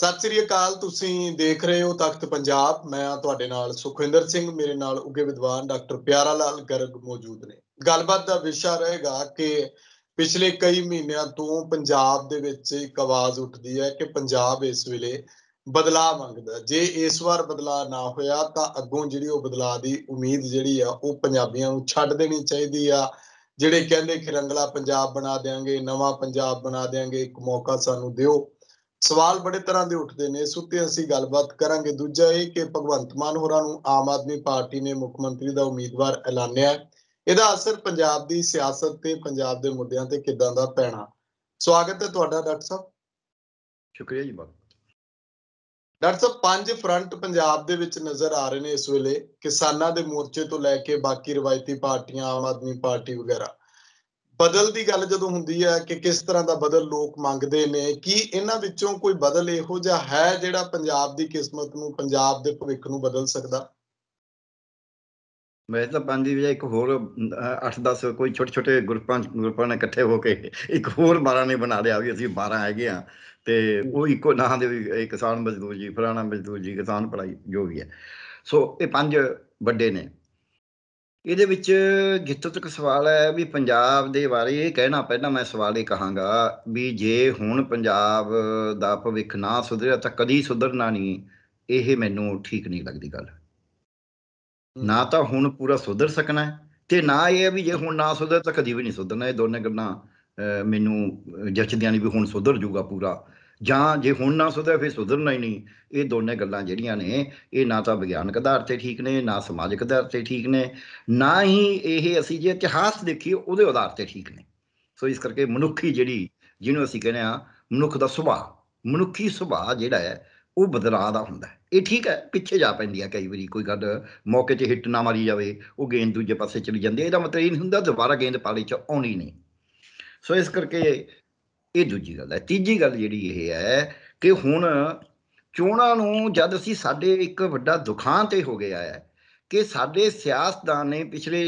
ਸਤਿ ਸ੍ਰੀ ਅਕਾਲ ਤੁਸੀਂ ਦੇਖ ਰਹੇ ਹੋ ਤਖਤ ਪੰਜਾਬ ਮੈਂ ਆ ਤੁਹਾਡੇ ਨਾਲ ਸੁਖਵਿੰਦਰ ਸਿੰਘ ਮੇਰੇ ਨਾਲ ਉੱਗੇ ਵਿਦਵਾਨ ਡਾਕਟਰ ਪਿਆਰਾ ਲਾਲ ਗਰਗ ਮੌਜੂਦ ਨੇ ਗੱਲਬਾਤ ਦਾ ਵਿਸ਼ਾ ਰਹੇਗਾ ਕਿ ਪਿਛਲੇ ਕਈ ਮਹੀਨਿਆਂ ਤੋਂ ਪੰਜਾਬ ਦੇ ਵਿੱਚ ਇੱਕ ਆਵਾਜ਼ ਉੱਠਦੀ ਹੈ ਕਿ ਪੰਜਾਬ ਇਸ ਵੇਲੇ ਬਦਲਾ ਮੰਗਦਾ ਜੇ ਇਸ ਵਾਰ ਬਦਲਾ ਨਾ ਹੋਇਆ ਤਾਂ ਅੱਗੋਂ ਜਿਹੜੀ ਉਹ ਬਦਲਾ ਦੀ ਉਮੀਦ ਜਿਹੜੀ ਆ ਉਹ ਪੰਜਾਬੀਆਂ ਨੂੰ ਛੱਡ ਦੇਣੀ ਚਾਹੀਦੀ ਆ ਜਿਹੜੇ ਕਹਿੰਦੇ ਕਿ ਰੰਗਲਾ ਪੰਜਾਬ ਬਣਾ ਦੇਾਂਗੇ ਨਵਾਂ ਪੰਜਾਬ ਬਣਾ ਦੇਾਂਗੇ ਇੱਕ ਮੌਕਾ ਸਾਨੂੰ ਦਿਓ ਸਵਾਲ ਬੜੇ ਤਰ੍ਹਾਂ ਦੇ ਉੱਠਦੇ ਨੇ ਇਸ ਉੱਤੇ ਅਸੀਂ ਗੱਲਬਾਤ ਕਰਾਂਗੇ ਦੂਜਾ ਇਹ ਕਿ ਭਗਵੰਤ ਮਾਨ ਹੋਰਾਂ ਨੂੰ ਆਮ ਆਦਮੀ ਪਾਰਟੀ ਨੇ ਮੁੱਖ ਮੰਤਰੀ ਦਾ ਉਮੀਦਵਾਰ ਐਲਾਨਿਆ ਇਹਦਾ ਅਸਰ ਪੰਜਾਬ ਦੀ ਸਿਆਸਤ ਤੇ ਪੰਜਾਬ ਦੇ ਮੁੱਦਿਆਂ ਤੇ ਕਿਦਾਂ ਦਾ ਪੈਣਾ ਸਵਾਗਤ ਹੈ ਤੁਹਾਡਾ ਡਾਕਟਰ ਸਾਹਿਬ ਸ਼ੁਕਰੀਆ ਜੀ ਬਹੁਤ ਡਾਕਟਰ ਸਾਹਿਬ ਪੰਜ ਫਰੰਟ ਪੰਜਾਬ ਦੇ ਵਿੱਚ ਨਜ਼ਰ ਆ ਰਹੇ ਨੇ ਇਸ ਵੇਲੇ ਕਿਸਾਨਾਂ ਦੇ ਮੋਰਚੇ ਤੋਂ ਲੈ ਕੇ ਬਾਕੀ ਰਵਾਇਤੀ ਪਾਰਟੀਆਂ ਆਮ ਆਦਮੀ ਪਾਰਟੀ ਵਗੈਰਾ ਬਦਲ ਦੀ ਗੱਲ ਜਦੋਂ ਹੁੰਦੀ ਹੈ ਕਿ ਕਿਸ ਤਰ੍ਹਾਂ ਦਾ ਬਦਲ ਲੋਕ ਮੰਗਦੇ ਨੇ ਕੀ ਇਹਨਾਂ ਵਿੱਚੋਂ ਕੋਈ ਬਦਲ ਇਹੋ ਜਿਹਾ ਹੈ ਜਿਹੜਾ ਪੰਜਾਬ ਦੀ ਕਿਸਮਤ ਨੂੰ ਪੰਜਾਬ ਦੇ ਭਵਿੱਖ ਨੂੰ ਬਦਲ ਸਕਦਾ ਮੈਂ ਤਾਂ ਪੰਜ ਦੀ ਇੱਕ ਹੋਰ 8-10 ਕੋਈ ਛੋਟੇ ਛੋਟੇ ਗਰੁੱਪਾਂ ਗਰੁੱਪਾਂ ਨੇ ਇਕੱਠੇ ਹੋ ਕੇ ਇੱਕ ਹੋਰ 12 ਨੇ ਬਣਾ ਲਿਆ ਵੀ ਅਸੀਂ 12 ਹੈਗੇ ਆ ਤੇ ਉਹ ਇੱਕੋ ਨਾਂ ਦੇ ਵੀ ਕਿਸਾਨ ਮਜ਼ਦੂਰ ਜੀ ਫਰਾਣਾ ਮਜ਼ਦੂਰ ਜੀ ਕਿਸਾਨ ਪੜਾਈ ਜੋ ਵੀ ਹੈ ਸੋ ਇਹ ਪੰਜ ਵੱਡੇ ਨੇ ਇਹਦੇ ਵਿੱਚ ਜਿੱਥੋਂ ਤੱਕ ਸਵਾਲ ਹੈ ਵੀ ਪੰਜਾਬ ਦੇ ਬਾਰੇ ਇਹ ਕਹਿਣਾ ਪਹਿਲਾਂ ਮੈਂ ਸਵਾਲ ਇਹ ਕਹਾਂਗਾ ਵੀ ਜੇ ਹੁਣ ਪੰਜਾਬ ਦਾ ਭਵਿੱਖ ਨਾ ਸੁਧਰਿਆ ਤਾਂ ਕਦੀ ਸੁਧਰਨਾ ਨਹੀਂ ਇਹ ਮੈਨੂੰ ਠੀਕ ਨਹੀਂ ਲੱਗਦੀ ਗੱਲ ਨਾ ਤਾਂ ਹੁਣ ਪੂਰਾ ਸੁਧਰ ਸਕਣਾ ਤੇ ਨਾ ਇਹ ਵੀ ਜੇ ਹੁਣ ਨਾ ਸੁਧਰ ਤਾਂ ਕਦੀ ਵੀ ਨਹੀਂ ਸੁਧਰਨਾ ਇਹ ਦੋਨੇ ਗੱਲਾਂ ਮੈਨੂੰ ਜਚਦੀਆਂ ਨਹੀਂ ਵੀ ਹੁਣ ਸੁਧਰ ਜਾਊਗਾ ਪੂਰਾ ਜਾਂ ਜੇ ਹੁਣ ਨਾ ਸੁਧਰਿਆ ਫਿਰ ਸੁਧਰਨਾ ਹੀ ਨਹੀਂ ਇਹ ਦੋਨੇ ਗੱਲਾਂ ਜਿਹੜੀਆਂ ਨੇ ਇਹ ਨਾ ਤਾਂ ਵਿਗਿਆਨਕ ਆਧਾਰ ਤੇ ਠੀਕ ਨੇ ਨਾ ਸਮਾਜਿਕ ਆਧਾਰ ਤੇ ਠੀਕ ਨੇ ਨਾ ਹੀ ਇਹ ਅਸੀਂ ਜੇ ਇਤਿਹਾਸ ਦੇਖੀਏ ਉਹਦੇ ਆਧਾਰ ਤੇ ਠੀਕ ਨੇ ਸੋ ਇਸ ਕਰਕੇ ਮਨੁੱਖੀ ਜਿਹੜੀ ਜਿਹਨੂੰ ਅਸੀਂ ਕਹਿੰਦੇ ਆ ਮਨੁੱਖ ਦਾ ਸੁਭਾਅ ਮਨੁੱਖੀ ਸੁਭਾਅ ਜਿਹੜਾ ਹੈ ਉਹ ਬਦਲਾਅ ਦਾ ਹੁੰਦਾ ਹੈ ਇਹ ਠੀਕ ਹੈ ਪਿੱਛੇ ਜਾ ਪੈਂਦੀ ਹੈ ਕਈ ਵਾਰੀ ਕੋਈ ਗੱਲ ਮੌਕੇ ਤੇ ਹਿੱਟ ਨਾ ਮਾਰੀ ਜਾਵੇ ਉਹ ਗੇਂਦ ਦੂਜੇ ਪਾਸੇ ਚਲੀ ਜਾਂਦੀ ਹੈ ਇਹਦਾ ਮਤਲਬ ਇਹ ਨਹੀਂ ਹੁੰਦਾ ਦੁਬਾਰਾ ਗੇਂਦ ਪਾਲੀ ਚ ਆਉਣੀ ਨਹੀਂ ਸੋ ਇਸ ਕਰਕੇ ਇਹ ਦੂਜੀ ਗੱਲ ਹੈ ਤੀਜੀ ਗੱਲ ਜਿਹੜੀ ਇਹ ਹੈ ਕਿ ਹੁਣ ਚੋਣਾਂ ਨੂੰ ਜਦ ਅਸੀਂ ਸਾਡੇ ਇੱਕ ਵੱਡਾ ਦੁਖਾਂਤ ਤੇ ਹੋ ਗਿਆ ਹੈ ਕਿ ਸਾਡੇ ਸਿਆਸਤਦਾਨ ਨੇ ਪਿਛਲੇ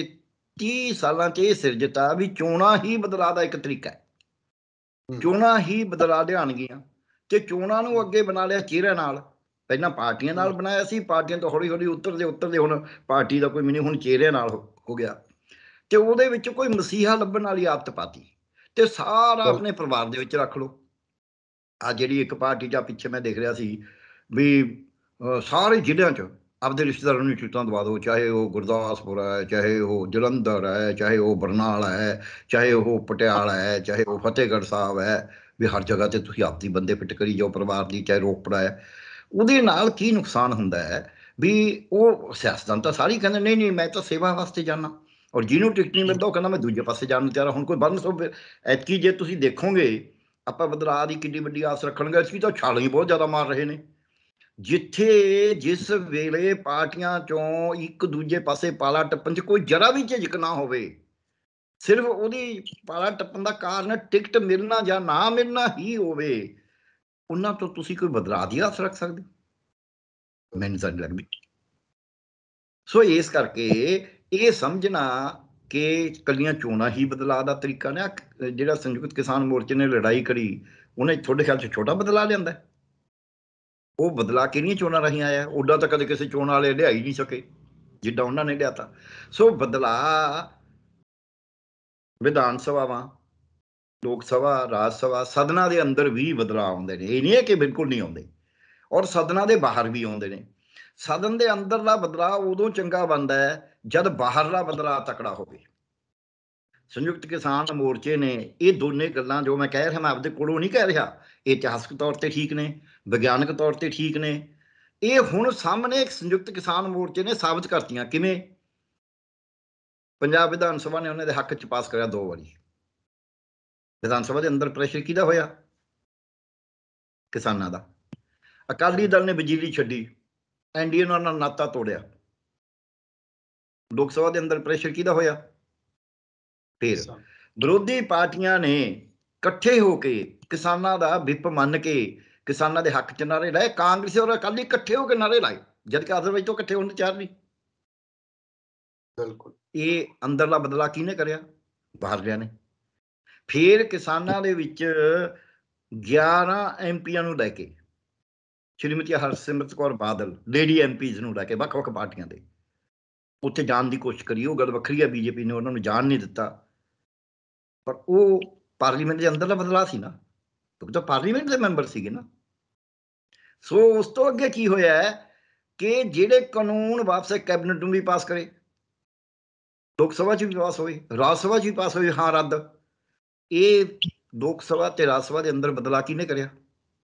30 ਸਾਲਾਂ 'ਚ ਇਹ ਸਿਰਜਤਾ ਵੀ ਚੋਣਾਂ ਹੀ ਬਦਲਾ ਦਾ ਇੱਕ ਤਰੀਕਾ ਹੈ ਚੋਣਾਂ ਹੀ ਬਦਲਾ ਲਿਆਣਗੀਆਂ ਤੇ ਚੋਣਾਂ ਨੂੰ ਅੱਗੇ ਬਣਾ ਲਿਆ ਚਿਹਰੇ ਨਾਲ ਪਹਿਲਾਂ ਪਾਰਟੀਆਂ ਨਾਲ ਬਣਾਇਆ ਸੀ ਪਾਰਟੀਆਂ ਤੋਂ ਹੌਲੀ ਹੌਲੀ ਉੱਤਰਦੇ ਉੱਤਰਦੇ ਹੁਣ ਪਾਰਟੀ ਦਾ ਕੋਈ ਮੀਨੀ ਹੁਣ ਚਿਹਰੇ ਨਾਲ ਹੋ ਗਿਆ ਤੇ ਉਹਦੇ ਵਿੱਚ ਕੋਈ ਮਸੀਹਾ ਲੱਭਣ ਵਾਲੀ ਆਪਤ ਪਾਤੀ ਤੇ ਸਾਰਾ ਆਪਣੇ ਪਰਿਵਾਰ ਦੇ ਵਿੱਚ ਰੱਖ ਲਓ ਆ ਜਿਹੜੀ ਇੱਕ ਪਾਰਟੀ ਜਾਂ ਪਿੱਛੇ ਮੈਂ ਦੇਖ ਰਿਹਾ ਸੀ ਵੀ ਸਾਰੇ ਜ਼ਿਲ੍ਹਿਆਂ 'ਚ ਆਪਦੇ ਰਿਸ਼ਤੇਦਾਰਾਂ ਨੂੰ ਚਿੱਠੀਆਂ ਦਵਾ ਦਿਓ ਚਾਹੇ ਉਹ ਗੁਰਦਾਸਪੁਰ ਹੈ ਚਾਹੇ ਉਹ ਜਲੰਧਰ ਹੈ ਚਾਹੇ ਉਹ ਬਰਨਾਲਾ ਹੈ ਚਾਹੇ ਉਹ ਪਟਿਆਲਾ ਹੈ ਚਾਹੇ ਉਹ ਫਤਿਹਗੜ੍ਹ ਸਾਹਿਬ ਹੈ ਵੀ ਹਰ ਜਗ੍ਹਾ ਤੇ ਤੁਸੀਂ ਆਪਦੀ ਬੰਦੇ ਫਿੱਟ ਕਰੀ ਜਾਓ ਪਰਿਵਾਰ ਦੀ ਚਾਹੇ ਰੋਪੜਾ ਹੈ ਉਹਦੇ ਨਾਲ ਕੀ ਨੁਕਸਾਨ ਹੁੰਦਾ ਹੈ ਵੀ ਉਹ ਸਿਆਸਤਦਾਨ ਤਾਂ ਸਾਰੀ ਕਹਿੰਦੇ ਨਹੀਂ ਨਹੀਂ ਮੈਂ ਤਾਂ ਸੇਵਾ ਵਾਸਤੇ ਜਾਣਾ ਔਰ ਜਿਹਨੂੰ ਟਿਕਟ ਨਹੀਂ ਮਿਲਦਾ ਉਹ ਕਹਿੰਦਾ ਮੈਂ ਦੂਜੇ ਪਾਸੇ ਜਾਣ ਨੂੰ ਤਿਆਰ ਹੁਣ ਕੋਈ ਬੰਦ ਸੋ ਐਤਕੀ ਜੇ ਤੁਸੀਂ ਦੇਖੋਗੇ ਆਪਾਂ ਬਦਰਾ ਦੀ ਕਿੰਨੀ ਵੱਡੀ ਆਸ ਰੱਖਣਗੇ ਇਸ ਵੀ ਤਾਂ ਛਾਲ ਹੀ ਬਹੁਤ ਜ਼ਿਆਦਾ ਮਾਰ ਰਹੇ ਨੇ ਜਿੱਥੇ ਜਿਸ ਵੇਲੇ ਪਾਰਟੀਆਂ ਚੋਂ ਇੱਕ ਦੂਜੇ ਪਾਸੇ ਪਾਲਾ ਟੱਪਣ 'ਚ ਕੋਈ ਜਰਾ ਵੀ ਝਿਜਕ ਨਾ ਹੋਵੇ ਸਿਰਫ ਉਹਦੀ ਪਾਲਾ ਟੱਪਣ ਦਾ ਕਾਰਨ ਟਿਕਟ ਮਿਲਣਾ ਜਾਂ ਨਾ ਮਿਲਣਾ ਹੀ ਹੋਵੇ ਉਹਨਾਂ ਤੋਂ ਤੁਸੀਂ ਕੋਈ ਬਦਰਾ ਦੀ ਆਸ ਰੱਖ ਸਕਦੇ ਮੈਨੂੰ ਤਾਂ ਲੱਗਦੀ ਸੋ ਇਸ ਕਰਕੇ ਇਹ ਸਮਝਣਾ ਕਿ ਕੱਲੀਆਂ ਚੋਣਾਂ ਹੀ ਬਦਲਾ ਦਾ ਤਰੀਕਾ ਨੇ ਜਿਹੜਾ ਸੰਯੁਕਤ ਕਿਸਾਨ ਮੋਰਚੇ ਨੇ ਲੜਾਈ ਕਰੀ ਉਹਨੇ ਤੁਹਾਡੇ ਖਿਆਲ 'ਚ ਛੋਟਾ ਬਦਲਾ ਲਿਆਂਦਾ ਉਹ ਬਦਲਾ ਕਿਹੜੀਆਂ ਚੋਣਾਂ ਰਹੀਆਂ ਆਇਆ ਉਦਾਂ ਤਾਂ ਕਦੇ ਕਿਸੇ ਚੋਣ ਵਾਲੇ ਲਿਆਈ ਨਹੀਂ ਸਕੇ ਜਿੱਦਾਂ ਉਹਨਾਂ ਨੇ ਲਿਆਤਾ ਸੋ ਬਦਲਾ ਵਿਧਾਨ ਸਭਾਵਾਂ ਲੋਕ ਸਭਾ ਰਾਜ ਸਭਾ ਸਦਨਾ ਦੇ ਅੰਦਰ ਵੀ ਬਦਲਾ ਆਉਂਦੇ ਨੇ ਇਹ ਨਹੀਂ ਹੈ ਕਿ ਬਿਲਕੁਲ ਨਹੀਂ ਆਉਂਦੇ ਔਰ ਸਦਨਾ ਦੇ ਬਾਹਰ ਵੀ ਆਉਂਦੇ ਨੇ ਸਦਨ ਦੇ ਅੰਦਰ ਦਾ ਬਦਲਾ ਉਦੋਂ ਚੰਗਾ ਬੰਦਾ ਹੈ ਜਦ ਬਾਹਰਲਾ ਬਦਲਾ ਤਕੜਾ ਹੋਵੇ ਸੰਯੁਕਤ ਕਿਸਾਨ ਮੋਰਚੇ ਨੇ ਇਹ ਦੋਨੇ ਗੱਲਾਂ ਜੋ ਮੈਂ ਕਹਿ ਰਿਹਾ ਮੈਂ ਆਪਦੇ ਕੋਲੋਂ ਨਹੀਂ ਕਹਿ ਰਿਹਾ ਇਤਿਹਾਸਕ ਤੌਰ ਤੇ ਠੀਕ ਨੇ ਵਿਗਿਆਨਕ ਤੌਰ ਤੇ ਠੀਕ ਨੇ ਇਹ ਹੁਣ ਸਾਹਮਣੇ ਇੱਕ ਸੰਯੁਕਤ ਕਿਸਾਨ ਮੋਰਚੇ ਨੇ ਸਾਬਤ ਕਰਤੀਆਂ ਕਿਵੇਂ ਪੰਜਾਬ ਵਿਧਾਨ ਸਭਾ ਨੇ ਉਹਨਾਂ ਦੇ ਹੱਕ 'ਚ ਪਾਸ ਕਰਿਆ ਦੋ ਵਾਰੀ ਵਿਧਾਨ ਸਭਾ ਦੇ ਅੰਦਰ ਪ੍ਰੈਸ਼ਰ ਕਿਹਦਾ ਹੋਇਆ ਕਿਸਾਨਾਂ ਦਾ ਅਕਾਲੀ ਦਲ ਨੇ ਬਿਜਲੀ ਛੱਡੀ ਐਨਡੀਏ ਨਾਲ ਨਾਤਾ ਤੋੜਿਆ ਲੋਕ ਸਭਾ ਦੇ ਅੰਦਰ ਪ੍ਰੈਸ਼ਰ ਕਿਹਦਾ ਹੋਇਆ ਫਿਰ ਵਿਰੋਧੀ ਪਾਰਟੀਆਂ ਨੇ ਇਕੱਠੇ ਹੋ ਕੇ ਕਿਸਾਨਾਂ ਦਾ ਵਿਪ ਮੰਨ ਕੇ ਕਿਸਾਨਾਂ ਦੇ ਹੱਕ 'ਚ ਨਾਰੇ ਲਾਏ ਕਾਂਗਰਸੀ ਔਰ ਅਕਾਲੀ ਇਕੱਠੇ ਹੋ ਕੇ ਨਾਰੇ ਲਾਏ ਜਦ ਕਿ ਅਦਰਵਾਈਜ਼ ਤੋਂ ਇਕੱਠੇ ਹੋਣ ਦੀ ਚਾਰ ਨਹੀਂ ਬਿਲਕੁਲ ਇਹ ਅੰਦਰਲਾ ਬਦਲਾ ਕਿਹਨੇ ਕਰਿਆ ਬਾਹਰਲਿਆਂ ਨੇ ਫਿਰ ਕਿਸਾਨਾਂ ਦੇ ਵਿੱਚ 11 ਐਮਪੀਆਂ ਨੂੰ ਲੈ ਕੇ ਸ਼੍ਰੀਮਤੀ ਹਰਸਿਮਰਤ ਕੌਰ ਬਾਦਲ ਲੇਡੀ ਐਮਪੀਜ਼ ਨੂੰ ਲੈ ਕੇ ਵੱਖ-ਵੱਖ ਪਾਰਟੀਆਂ ਦੇ ਉੱਥੇ ਜਾਣ ਦੀ ਕੋਸ਼ਿਸ਼ ਕਰੀ ਉਹ ਗੱਲ ਵੱਖਰੀ ਹੈ ਬੀਜੇਪੀ ਨੇ ਉਹਨਾਂ ਨੂੰ ਜਾਣ ਨਹੀਂ ਦਿੱਤਾ ਪਰ ਉਹ ਪਾਰਲੀਮੈਂਟ ਦੇ ਅੰਦਰ ਦਾ ਬਦਲਾਅ ਸੀ ਨਾ ਕਿਉਂਕਿ ਤਾਂ ਪਾਰਲੀਮੈਂਟ ਦੇ ਮੈਂਬਰ ਸੀਗੇ ਨਾ ਸੋ ਉਸ ਤੋਂ ਅੱਗੇ ਕੀ ਹੋਇਆ ਕਿ ਜਿਹੜੇ ਕਾਨੂੰਨ ਵਾਪਸ ਕੈਬਨਿਟ ਨੂੰ ਵੀ ਪਾਸ ਕਰੇ ਲੋਕ ਸਭਾ 'ਚ ਵੀ ਪਾਸ ਹੋਏ ਰਾਜ ਸਭਾ 'ਚ ਵੀ ਪਾਸ ਹੋਏ ਹਾਂ ਰੱਦ ਇਹ ਲੋਕ ਸਭਾ ਤੇ ਰਾਜ ਸਭਾ ਦੇ ਅੰਦਰ ਬਦਲਾ ਕਿਨੇ ਕਰਿਆ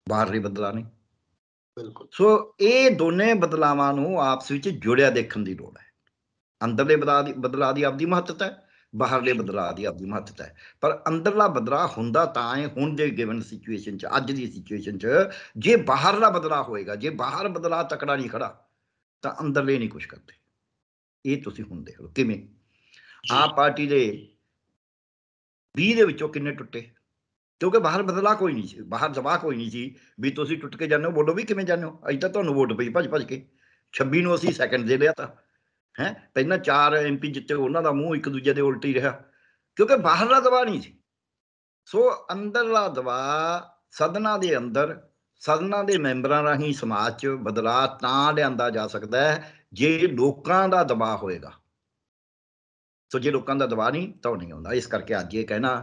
ਬਾਹਰ ਨਹੀਂ ਬਦਲਾ ਨਹੀਂ ਬਿਲਕੁਲ ਸੋ ਇਹ ਦੋਨੇ ਬਦਲਾਵਾਂ ਨੂੰ ਆਪਸ ਵਿੱਚ ਜੁੜਿਆ ਦੇਖਣ ਦੀ ਲੋੜ ਹੈ ਅੰਦਰਲੇ ਬਦਲਾ ਦੀ ਬਦਲਾ ਦੀ ਆਪਦੀ ਮਹੱਤਤਾ ਹੈ ਬਾਹਰਲੇ ਬਦਲਾ ਦੀ ਆਪਦੀ ਮਹੱਤਤਾ ਹੈ ਪਰ ਅੰਦਰਲਾ ਬਦਲਾ ਹੁੰਦਾ ਤਾਂ ਹੈ ਹੁਣ ਦੇ ਗਿਵਨ ਸਿਚੁਏਸ਼ਨ 'ਚ ਅੱਜ ਦੀ ਸਿਚੁਏਸ਼ਨ 'ਚ ਜੇ ਬਾਹਰਲਾ ਬਦਲਾ ਹੋਏਗਾ ਜੇ ਬਾਹਰ ਬਦਲਾ ਤਕੜਾ ਨਹੀਂ ਖੜਾ ਤਾਂ ਅੰਦਰਲੇ ਨਹੀਂ ਕੁਝ ਕਰਦੇ ਇਹ ਤੁਸੀਂ ਹੁਣ ਦੇਖ ਲਓ ਕਿਵੇਂ ਆ ਪਾਰਟੀ ਦੇ 20 ਦੇ ਵਿੱਚੋਂ ਕਿੰਨੇ ਟੁੱਟੇ ਕਿਉਂਕਿ ਬਾਹਰ ਬਦਲਾ ਕੋਈ ਨਹੀਂ ਸੀ ਬਾਹਰ ਜਵਾਬ ਕੋਈ ਨਹੀਂ ਸੀ ਵੀ ਤੁਸੀਂ ਟੁੱਟ ਕੇ ਜਾਂਦੇ ਹੋ ਬੋਲੋ ਵੀ ਕਿਵੇਂ ਜਾਂਦੇ ਹੋ ਅਜ ਤਾਂ ਤੁਹਾਨੂੰ ਵੋਟ ਪਈ ਭੱਜ ਭੱਜ ਕੇ 26 ਨੂੰ ਅਸੀਂ ਸੈਕੰਡ ਦੇ ਲਿਆ ਤਾਂ ਹੈ ਪਹਿਲਾਂ ਚਾਰ ਐਮਪੀ ਜਿੱਤੇ ਉਹਨਾਂ ਦਾ ਮੂੰਹ ਇੱਕ ਦੂਜੇ ਦੇ ਉਲਟ ਹੀ ਰਿਹਾ ਕਿਉਂਕਿ ਬਾਹਰਲਾ ਦਬਾਅ ਨਹੀਂ ਸੀ ਸੋ ਅੰਦਰਲਾ ਦਬਾਅ ਸਦਨਾ ਦੇ ਅੰਦਰ ਸਦਨਾ ਦੇ ਮੈਂਬਰਾਂ ਰਾਹੀਂ ਸਮਾਜ 'ਚ ਬਦਲਾਅ ਤਾਂ ਲਿਆਂਦਾ ਜਾ ਸਕਦਾ ਹੈ ਜੇ ਲੋਕਾਂ ਦਾ ਦਬਾਅ ਹੋਏਗਾ ਸੋ ਜੇ ਲੋਕਾਂ ਦਾ ਦਬਾਅ ਨਹੀਂ ਤਾਂ ਨਹੀਂ ਹੁੰਦਾ ਇਸ ਕਰਕੇ ਅੱਜ ਇਹ ਕਹਿਣਾ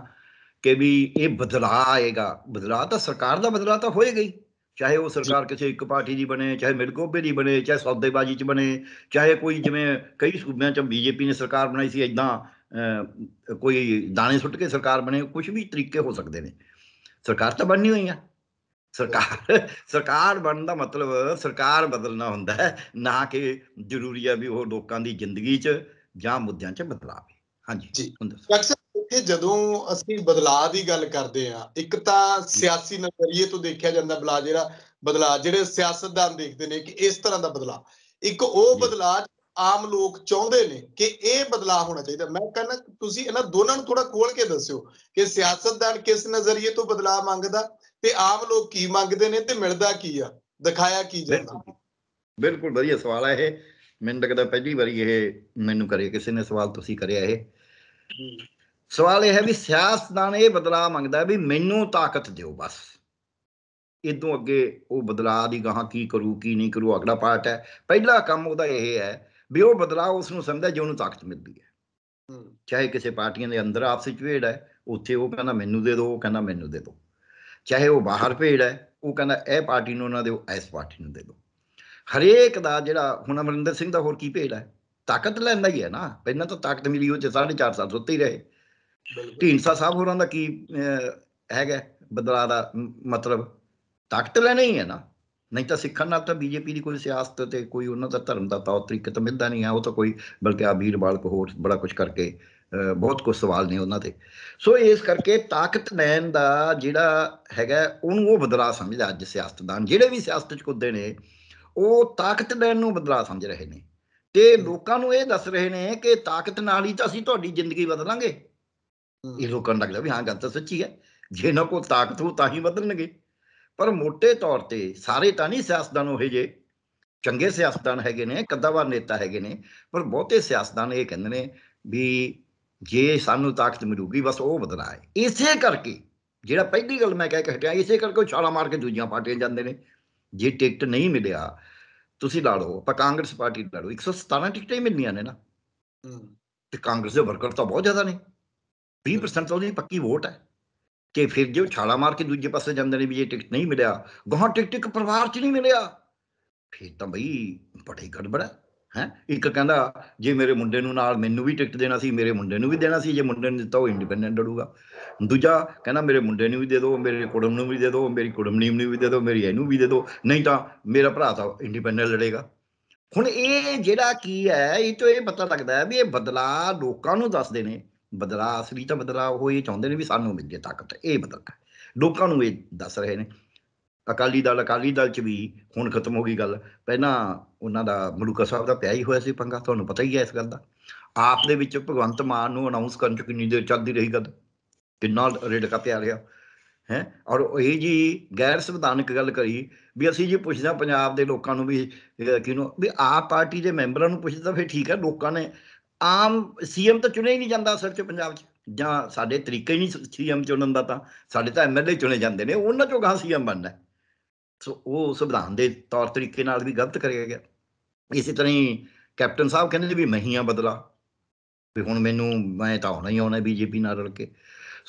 ਕਿ ਵੀ ਇਹ ਬਦਲਾਅ ਆਏਗਾ ਬਦਲਾਅ ਤਾਂ ਸਰਕਾਰ ਦਾ ਬਦਲਾਅ ਤਾਂ ਹੋਏਗਾ ਹੀ ਚਾਹੇ ਉਹ ਸਰਕਾਰ ਕਿਸੇ ਇੱਕ ਪਾਰਟੀ ਦੀ ਬਣੇ ਚਾਹੇ ਮਿਲਗੋਬੇ ਦੀ ਬਣੇ ਚਾਹੇ ਸੌਦੇਬਾਜ਼ੀ 'ਚ ਬਣੇ ਚਾਹੇ ਕੋਈ ਜਿਵੇਂ ਕਈ ਸੂਬਿਆਂ 'ਚ ਬੀਜੇਪੀ ਨੇ ਸਰਕਾਰ ਬਣਾਈ ਸੀ ਇਦਾਂ ਕੋਈ ਦਾਣੇ ਸੁੱਟ ਕੇ ਸਰਕਾਰ ਬਣੇ ਕੁਝ ਵੀ ਤਰੀਕੇ ਹੋ ਸਕਦੇ ਨੇ ਸਰਕਾਰ ਤਾਂ ਬਣਨੀ ਹੋਈ ਆ ਸਰਕਾਰ ਸਰਕਾਰ ਬਣਨ ਦਾ ਮਤਲਬ ਸਰਕਾਰ ਬਦਲਣਾ ਹੁੰਦਾ ਹੈ ਨਾ ਕਿ ਜ਼ਰੂਰੀ ਆ ਵੀ ਉਹ ਲੋਕਾਂ ਦੀ ਜ਼ਿੰਦਗੀ 'ਚ ਜਾਂ ਮੁੱਦਿਆਂ 'ਚ ਬਦਲਾਅ ਹਾਂਜੀ ਜੀ ਇਹ ਜਦੋਂ ਅਸੀਂ ਬਦਲਾਅ ਦੀ ਗੱਲ ਕਰਦੇ ਆ ਇੱਕ ਤਾਂ ਸਿਆਸੀ ਨਜ਼ਰੀਏ ਤੋਂ ਦੇਖਿਆ ਜਾਂਦਾ ਬਦਲਾਅ ਜਿਹੜਾ ਬਦਲਾਅ ਜਿਹੜੇ ਸਿਆਸਤਦਾਨ ਦੇਖਦੇ ਨੇ ਕਿ ਇਸ ਤਰ੍ਹਾਂ ਦਾ ਬਦਲਾਅ ਇੱਕ ਉਹ ਬਦਲਾਅ ਆਮ ਲੋਕ ਚਾਹੁੰਦੇ ਨੇ ਕਿ ਇਹ ਬਦਲਾਅ ਹੋਣਾ ਚਾਹੀਦਾ ਮੈਂ ਕਹਿੰਦਾ ਤੁਸੀਂ ਇਹਨਾਂ ਦੋਨਾਂ ਨੂੰ ਥੋੜਾ ਖੋਲ ਕੇ ਦੱਸਿਓ ਕਿ ਸਿਆਸਤਦਾਨ ਕਿਸ ਨਜ਼ਰੀਏ ਤੋਂ ਬਦਲਾਅ ਮੰਗਦਾ ਤੇ ਆਮ ਲੋਕ ਕੀ ਮੰਗਦੇ ਨੇ ਤੇ ਮਿਲਦਾ ਕੀ ਆ ਦਿਖਾਇਆ ਕੀ ਜਾਂਦਾ ਬਿਲਕੁਲ ਵਧੀਆ ਸਵਾਲ ਹੈ ਇਹ ਮੈਨੂੰ ਲੱਗਦਾ ਪਹਿਲੀ ਵਾਰੀ ਇਹ ਮੈਨੂੰ ਕਰੇ ਕਿਸੇ ਨੇ ਸਵਾਲ ਤੁਸੀਂ ਕਰਿਆ ਇਹ ਸਵਾਲ ਇਹ ਹੈ ਵੀ ਸਿਆਸਤਦਾਨ ਇਹ ਬਦਲਾਅ ਮੰਗਦਾ ਵੀ ਮੈਨੂੰ ਤਾਕਤ ਦਿਓ ਬਸ ਇਦੋਂ ਅੱਗੇ ਉਹ ਬਦਲਾਅ ਦੀ ਗਾਹਾਂ ਕੀ ਕਰੂ ਕੀ ਨਹੀਂ ਕਰੂ ਅਗਲਾ ਪਾਰਟ ਹੈ ਪਹਿਲਾ ਕੰਮ ਉਹਦਾ ਇਹ ਹੈ ਵੀ ਉਹ ਬਦਲਾਅ ਉਸ ਨੂੰ ਸਮਝਦਾ ਜੋ ਉਹਨੂੰ ਤਾਕਤ ਮਿਲਦੀ ਹੈ ਚਾਹੇ ਕਿਸੇ ਪਾਰਟੀਆਂ ਦੇ ਅੰਦਰ ਆਪ ਵਿੱਚ ਹੈ ਉੱਥੇ ਉਹ ਕਹਿੰਦਾ ਮੈਨੂੰ ਦੇ ਦਿਓ ਉਹ ਕਹਿੰਦਾ ਮੈਨੂੰ ਦੇ ਦਿਓ ਚਾਹੇ ਉਹ ਬਾਹਰ ਭੇੜ ਹੈ ਉਹ ਕਹਿੰਦਾ ਇਹ ਪਾਰਟੀ ਨੂੰ ਉਹਨਾਂ ਦੇ ਇਸ ਪਾਰਟੀ ਨੂੰ ਦੇ ਦਿਓ ਹਰੇਕ ਦਾ ਜਿਹੜਾ ਹੁਣ ਅਮਰਿੰਦਰ ਸਿੰਘ ਦਾ ਹੋਰ ਕੀ ਭੇੜ ਹੈ ਤਾਕਤ ਲੈਂਦਾ ਹੀ ਹੈ ਨਾ ਪਹਿਲਾਂ ਤਾਂ ਤਾਕਤ ਮਿਲੀ ਉਹ ਚ 4.5 ਸਾਲ ਸੁੱਤੇ ਹੀ ਰਹੇ ਢੀਂਸਾ ਸਾਹਿਬ ਹੋਰਾਂ ਦਾ ਕੀ ਹੈਗਾ ਬਦਲਾ ਦਾ ਮਤਲਬ ਤਾਕਤ ਲੈ ਹੀ ਹੈ ਨਾ ਨਹੀਂ ਤਾਂ ਸਿੱਖਣ ਨਾਲ ਤਾਂ ਬੀਜੇਪੀ ਦੀ ਕੋਈ ਸਿਆਸਤ ਤੇ ਕੋਈ ਉਹਨਾਂ ਦਾ ਧਰਮ ਦਾ ਤੌਰ ਤਰੀਕਾ ਤਾਂ ਮਿਲਦਾ ਨਹੀਂ ਆ ਉਹ ਤਾਂ ਕੋਈ ਬਲਕਿ ਆ ਵੀਰ ਬਾਲਕ ਹੋਰ ਬੜਾ ਕੁਝ ਕਰਕੇ ਬਹੁਤ ਕੁਝ ਸਵਾਲ ਨੇ ਉਹਨਾਂ ਤੇ ਸੋ ਇਸ ਕਰਕੇ ਤਾਕਤ ਲੈਣ ਦਾ ਜਿਹੜਾ ਹੈਗਾ ਉਹਨੂੰ ਉਹ ਬਦਲਾ ਸਮਝਦਾ ਅੱਜ ਸਿਆਸਤਦਾਨ ਜਿਹੜੇ ਵੀ ਸਿਆਸਤ ਚ ਕੁੱਦੇ ਨੇ ਉਹ ਤਾਕਤ ਲੈਣ ਨੂੰ ਬਦਲਾ ਸਮਝ ਰਹੇ ਨੇ ਤੇ ਲੋਕਾਂ ਨੂੰ ਇਹ ਦੱਸ ਰਹੇ ਨੇ ਕਿ ਤਾਕਤ ਨਾਲ ਹੀ ਤਾਂ ਅਸੀਂ ਤੁਹਾਡੀ ਜ਼ਿੰਦਗੀ ਬਦਲਾਂਗੇ ਇਹ ਲੋਕਾਂ ਲੱਗਦਾ ਵੀ ਹਾਂ ਗੱਲ ਤਾਂ ਸੱਚੀ ਹੈ ਜੇ ਨਾ ਕੋ ਤਾਕਤ ਹੋ ਤਾਂ ਹੀ ਵਧਣਗੇ ਪਰ ਮੋٹے ਤੌਰ ਤੇ ਸਾਰੇ ਤਾਂ ਨਹੀਂ ਸਿਆਸਤਦਾਨ ਉਹ ਜੇ ਚੰਗੇ ਸਿਆਸਤਦਾਨ ਹੈਗੇ ਨੇ ਕੱਦਾਵਾਰ ਨੇਤਾ ਹੈਗੇ ਨੇ ਪਰ ਬਹੁਤੇ ਸਿਆਸਤਦਾਨ ਇਹ ਕਹਿੰਦੇ ਨੇ ਵੀ ਜੇ ਸਾਨੂੰ ਤਾਕਤ ਮਿਲੂਗੀ ਬਸ ਉਹ ਵਧਣਾ ਹੈ ਇਸੇ ਕਰਕੇ ਜਿਹੜਾ ਪਹਿਲੀ ਗੱਲ ਮੈਂ ਕਹਿ ਕੇ ਹਟਿਆ ਇਸੇ ਕਰਕੇ ਉਹ ਛਾਲਾ ਮਾਰ ਕੇ ਦੂਜੀਆਂ ਪਾਰਟੀਆਂ ਜਾਂਦੇ ਨੇ ਜੇ ਟਿਕਟ ਨਹੀਂ ਮਿਲਿਆ ਤੁਸੀਂ ਲਾ ਲਓ ਆਪਾਂ ਕਾਂਗਰਸ ਪਾਰਟੀ ਲਾ ਲਓ 117 ਟਿਕਟਾਂ ਹੀ ਮਿਲਣੀਆਂ ਨੇ ਨਾ ਤੇ ਕਾਂਗਰਸ ਦੇ ਵਰਕਰ ਤਾਂ ਬਹੁਤ ਜ਼ਿਆਦਾ ਨੇ 20% ਤਾਂ ਉਹਦੀ ਪੱਕੀ ਵੋਟ ਹੈ ਕਿ ਫਿਰ ਜੇ ਛਾਲਾ ਮਾਰ ਕੇ ਦੂਜੇ ਪਾਸੇ ਜਾਂਦੇ ਨੇ ਵੀ ਇਹ ਟਿਕਟ ਨਹੀਂ ਮਿਲਿਆ ਗਾਹਾਂ ਟਿਕਟ ਇੱਕ ਪਰਿਵਾਰ 'ਚ ਨਹੀਂ ਮਿਲਿਆ ਫਿਰ ਤਾਂ ਬਈ ਬੜੀ ਗੜਬੜ ਹੈ ਹੈ ਇੱਕ ਕਹਿੰਦਾ ਜੇ ਮੇਰੇ ਮੁੰਡੇ ਨੂੰ ਨਾਲ ਮੈਨੂੰ ਵੀ ਟਿਕਟ ਦੇਣਾ ਸੀ ਮੇਰੇ ਮੁੰਡੇ ਨੂੰ ਵੀ ਦੇਣਾ ਸੀ ਜੇ ਮੁੰਡੇ ਨੂੰ ਦਿੱਤਾ ਉਹ ਇੰਡੀਪੈਂਡੈਂਟ ਡੜੂਗਾ ਦੂਜਾ ਕਹਿੰਦਾ ਮੇਰੇ ਮੁੰਡੇ ਨੂੰ ਵੀ ਦੇ ਦਿਓ ਮੇਰੇ ਕੁੜਮ ਨੂੰ ਵੀ ਦੇ ਦਿਓ ਮੇਰੀ ਕੁੜਮਣੀ ਨੂੰ ਵੀ ਦੇ ਦਿਓ ਮੇਰੀ ਇਹਨੂੰ ਵੀ ਦੇ ਦਿਓ ਨਹੀਂ ਤਾਂ ਮੇਰਾ ਭਰਾ ਤਾਂ ਇੰਡੀਪੈਂਡੈਂਟ ਲੜੇਗਾ ਹੁਣ ਇਹ ਜਿਹੜਾ ਕੀ ਹੈ ਇਹ ਤੋਂ ਇਹ ਪਤਾ ਲੱਗਦਾ ਹੈ ਵੀ ਇਹ ਬਦਲਾ ਲੋਕਾਂ ਨੂੰ ਦੱਸਦੇ ਨੇ ਬਦਲਾ ਅਸਲੀ ਤਾਂ ਉਹ ਇਹ ਚਾਹੁੰਦੇ ਨੇ ਵੀ ਸਾਨੂੰ ਮਿਲ ਜੇ ਤਾਕਤ ਇਹ ਬਦਲਾ ਲੋਕਾਂ ਨੂੰ ਇਹ ਦੱਸ ਰਹੇ ਨੇ ਅਕਾਲੀ ਦਲ ਅਕਾਲੀ ਦਲ ਚ ਵੀ ਹੁਣ ਖਤਮ ਹੋ ਗਈ ਗੱਲ ਪਹਿਲਾਂ ਉਹਨਾਂ ਦਾ ਮਲੂਕਾ ਸਾਹਿਬ ਦਾ ਪਿਆ ਹੀ ਹੋਇਆ ਸੀ ਪੰਗਾ ਤੁਹਾਨੂੰ ਪਤਾ ਹੀ ਹੈ ਇਸ ਗੱਲ ਦਾ ਆਪ ਦੇ ਵਿੱਚ ਭਗਵੰਤ ਮਾਨ ਨੂੰ ਅਨਾਉਂਸ ਕਰਨ ਚ ਕਿੰਨੀ ਦੇਰ ਚੱਲਦੀ ਰਹੀ ਗੱਲ ਕਿੰਨਾ ਰੇਡਕਾ ਪਿਆ ਰਿਹਾ ਹੈ ਔਰ ਇਹ ਜੀ ਗੈਰ ਸੰਵਿਧਾਨਕ ਗੱਲ ਕਰੀ ਵੀ ਅਸੀਂ ਜੀ ਪੁੱਛਦਾ ਪੰਜਾਬ ਦੇ ਲੋਕਾਂ ਨੂੰ ਵੀ ਕਿਹਨੂੰ ਵੀ ਆਪ ਪਾਰਟੀ ਦੇ ਮੈਂਬਰਾਂ ਨੂੰ ਪੁੱਛਦਾ ਫਿਰ ਠੀਕ ਹੈ ਲੋਕਾਂ ਨੇ ਆਮ ਸੀਐਮ ਤਾਂ ਚੁਣਿਆ ਹੀ ਨਹੀਂ ਜਾਂਦਾ ਅਸਲ 'ਚ ਪੰਜਾਬ 'ਚ ਜਾਂ ਸਾਡੇ ਤਰੀਕੇ ਹੀ ਨਹੀਂ ਸੀਐਮ ਚੁਣਨ ਦਾ ਤਾਂ ਸਾਡੇ ਤਾਂ ਐਮਐਲਏ ਚੁਣੇ ਜਾਂਦੇ ਨੇ ਉਹਨਾਂ 'ਚੋਂ ਗਾਂ ਸੀਐਮ ਬਣਦਾ ਸੋ ਉਹ ਸੰਵਿਧਾਨ ਦੇ ਤੌਰ ਤਰੀਕੇ ਨਾਲ ਵੀ ਗਲਤ ਕਰਿਆ ਗਿਆ ਇਸੇ ਤਰ੍ਹਾਂ ਹੀ ਕੈਪਟਨ ਸਾਹਿਬ ਕਹਿੰਦੇ ਵੀ ਮਹੀਆਂ ਬਦਲਾ ਵੀ ਹੁਣ ਮੈਨੂੰ ਮੈਂ ਤਾਂ ਹੋਣਾ ਹੀ ਆਉਣਾ ਬੀਜੇਪੀ ਨਾਲ ਰਲ ਕੇ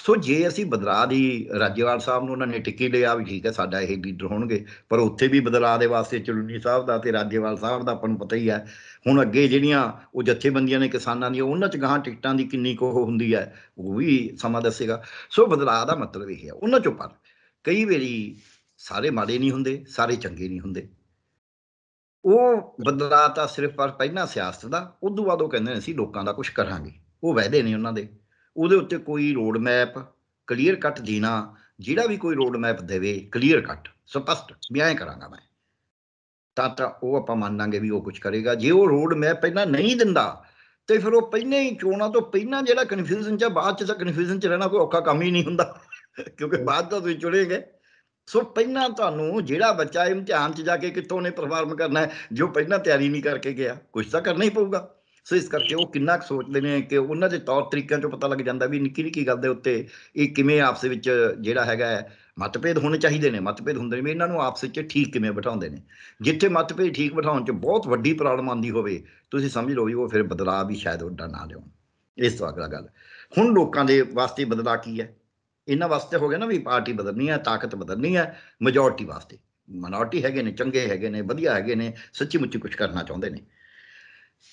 ਸੋ ਜੇ ਅਸੀਂ ਬਦਲਾ ਦੀ ਰਾਜੇਵਾਲ ਸਾਹਿਬ ਨੂੰ ਉਹਨਾਂ ਨੇ ਟਿੱਕੀ ਲਿਆ ਵੀ ਠੀਕ ਹੈ ਸਾਡਾ ਇਹ ਲੀਡਰ ਹੋਣਗੇ ਪਰ ਉੱਥੇ ਵੀ ਬਦਲਾ ਦੇ ਵਾਸਤੇ ਚਲੂਨੀ ਸਾਹਿਬ ਦਾ ਤੇ ਰਾਜੇਵਾਲ ਸਾਹਿਬ ਦਾ ਆਪਾਂ ਨੂੰ ਪਤਾ ਹੀ ਹੈ ਹੁਣ ਅੱਗੇ ਜਿਹੜੀਆਂ ਉਹ ਜਥੇਬੰਦੀਆਂ ਨੇ ਕਿਸਾਨਾਂ ਦੀ ਉਹਨਾਂ 'ਚ ਗਾਹਾਂ ਟਿਕਟਾਂ ਦੀ ਕਿੰਨੀ ਕੋ ਹੁੰਦੀ ਹੈ ਉਹ ਵੀ ਸਮਾਂ ਦੱਸੇਗਾ ਸੋ ਬਦਲਾ ਦਾ ਮਤਲਬ ਇਹ ਹੈ ਉਹਨਾਂ 'ਚੋਂ ਪਰ ਕਈ ਵੇਰੀ ਸਾਰੇ ਮਾੜੇ ਨਹੀਂ ਹੁੰਦੇ ਸਾਰੇ ਚੰਗੇ ਨਹੀਂ ਹੁੰਦੇ ਉਹ ਬਦਲਾ ਤਾਂ ਸਿਰਫ ਪਰ ਪਹਿਲਾਂ ਸਿਆਸਤ ਦਾ ਉਦੋਂ ਬਾਅਦ ਉਹ ਕਹਿੰਦੇ ਨੇ ਅਸੀਂ ਲੋਕਾਂ ਦਾ ਕੁਝ ਕਰਾਂਗੇ ਉਹ ਵਾਅਦੇ ਨਹੀਂ ਉਹਨਾਂ ਦੇ ਉਹਦੇ ਉੱਤੇ ਕੋਈ ਰੋਡ ਮੈਪ ਕਲੀਅਰ ਕੱਟ ਦੇਣਾ ਜਿਹੜਾ ਵੀ ਕੋਈ ਰੋਡ ਮੈਪ ਦੇਵੇ ਕਲੀਅਰ ਕੱਟ ਸਪਸ਼ਟ ਵੀ ਐਂ ਕਰਾਂਗਾ ਮੈਂ ਤਾਂ ਤਾਂ ਉਹ ਆਪਾਂ ਮੰਨਾਂਗੇ ਵੀ ਉਹ ਕੁਝ ਕਰੇਗਾ ਜੇ ਉਹ ਰੋਡ ਮੈਪ ਪਹਿਲਾਂ ਨਹੀਂ ਦਿੰਦਾ ਤੇ ਫਿਰ ਉਹ ਪਹਿਲਾਂ ਹੀ ਚੋਣਾਂ ਤੋਂ ਪਹਿਲਾਂ ਜਿਹੜਾ ਕਨਫਿਊਜ਼ਨ ਚ ਬਾਅਦ ਚ ਤਾਂ ਕਨਫਿਊਜ਼ਨ ਚ ਰਹਿਣਾ ਕੋਈ ਔਖਾ ਕੰਮ ਹੀ ਨਹੀਂ ਹੁੰਦਾ ਕਿਉਂਕਿ ਬਾਅਦ ਦਾ ਤੁਸੀਂ ਚੁੜੇਗੇ ਸੋ ਪਹਿਲਾਂ ਤੁਹਾਨੂੰ ਜਿਹੜਾ ਬੱਚਾ ਇਮਤਿਹਾਨ 'ਚ ਜਾ ਕੇ ਕਿੱਥੋਂ ਨੇ ਪਰਫਾਰਮ ਕਰਨਾ ਹੈ ਜੋ ਪਹਿਲਾਂ ਤਿਆਰੀ ਨਹੀਂ ਕਰਕੇ ਗਿਆ ਕੁਝ ਤਾਂ ਕਰਨਾ ਹੀ ਪਊਗਾ ਸੋ ਇਸ ਕਰਕੇ ਉਹ ਕਿੰਨਾ ਕੁ ਸੋਚਦੇ ਨੇ ਕਿ ਉਹਨਾਂ ਦੇ ਤੌਰ ਤਰੀਕਿਆਂ ਤੋਂ ਪਤਾ ਲੱਗ ਜਾਂਦਾ ਵੀ ਨਿੱਕੀ ਨਿੱਕੀ ਗੱਲ ਦੇ ਉੱਤੇ ਇਹ ਕਿਵੇਂ ਆਪਸ ਵਿੱਚ ਜਿਹੜਾ ਹੈਗਾ ਮਤਭੇਦ ਹੋਣੇ ਚਾਹੀਦੇ ਨੇ ਮਤਭੇਦ ਹੁੰਦੇ ਨੇ ਇਹਨਾਂ ਨੂੰ ਆਪਸ ਵਿੱਚ ਠੀਕ ਕਿਵੇਂ ਬਿਠਾਉਂਦੇ ਨੇ ਜਿੱਥੇ ਮਤਭੇਦ ਠੀਕ ਬਿਠਾਉਣ 'ਚ ਬਹੁਤ ਵੱਡੀ ਪ੍ਰੋਬਲਮ ਆਂਦੀ ਹੋਵੇ ਤੁਸੀਂ ਸਮਝ ਲਓ ਵੀ ਉਹ ਫਿਰ ਬਦਲਾਅ ਵੀ ਸ਼ਾਇਦ ਉੱਡਾ ਨਾ ਲਿਓ ਇਸ ਤੋਂ ਅਗਲਾ ਗੱਲ ਹੁਣ ਲੋਕਾਂ ਦੇ ਵਾਸਤੇ ਬਦਲਾਅ ਕੀ ਹੈ ਇਹਨਾਂ ਵਾਸਤੇ ਹੋ ਗਿਆ ਨਾ ਵੀ ਪਾਰਟੀ ਬਦਲਣੀ ਹੈ ਤਾਕਤ ਬਦਲਣੀ ਹੈ ਮੈਜੋਰਟੀ ਵਾਸਤੇ ਮਨੋਰਟੀ ਹੈਗੇ ਨੇ ਚੰਗੇ ਹੈਗੇ ਨੇ ਵਧੀਆ ਹੈਗੇ ਨੇ ਸੱਚੀ ਮੁੱਚੀ ਕੁਝ ਕਰਨਾ ਚਾਹੁੰਦੇ ਨੇ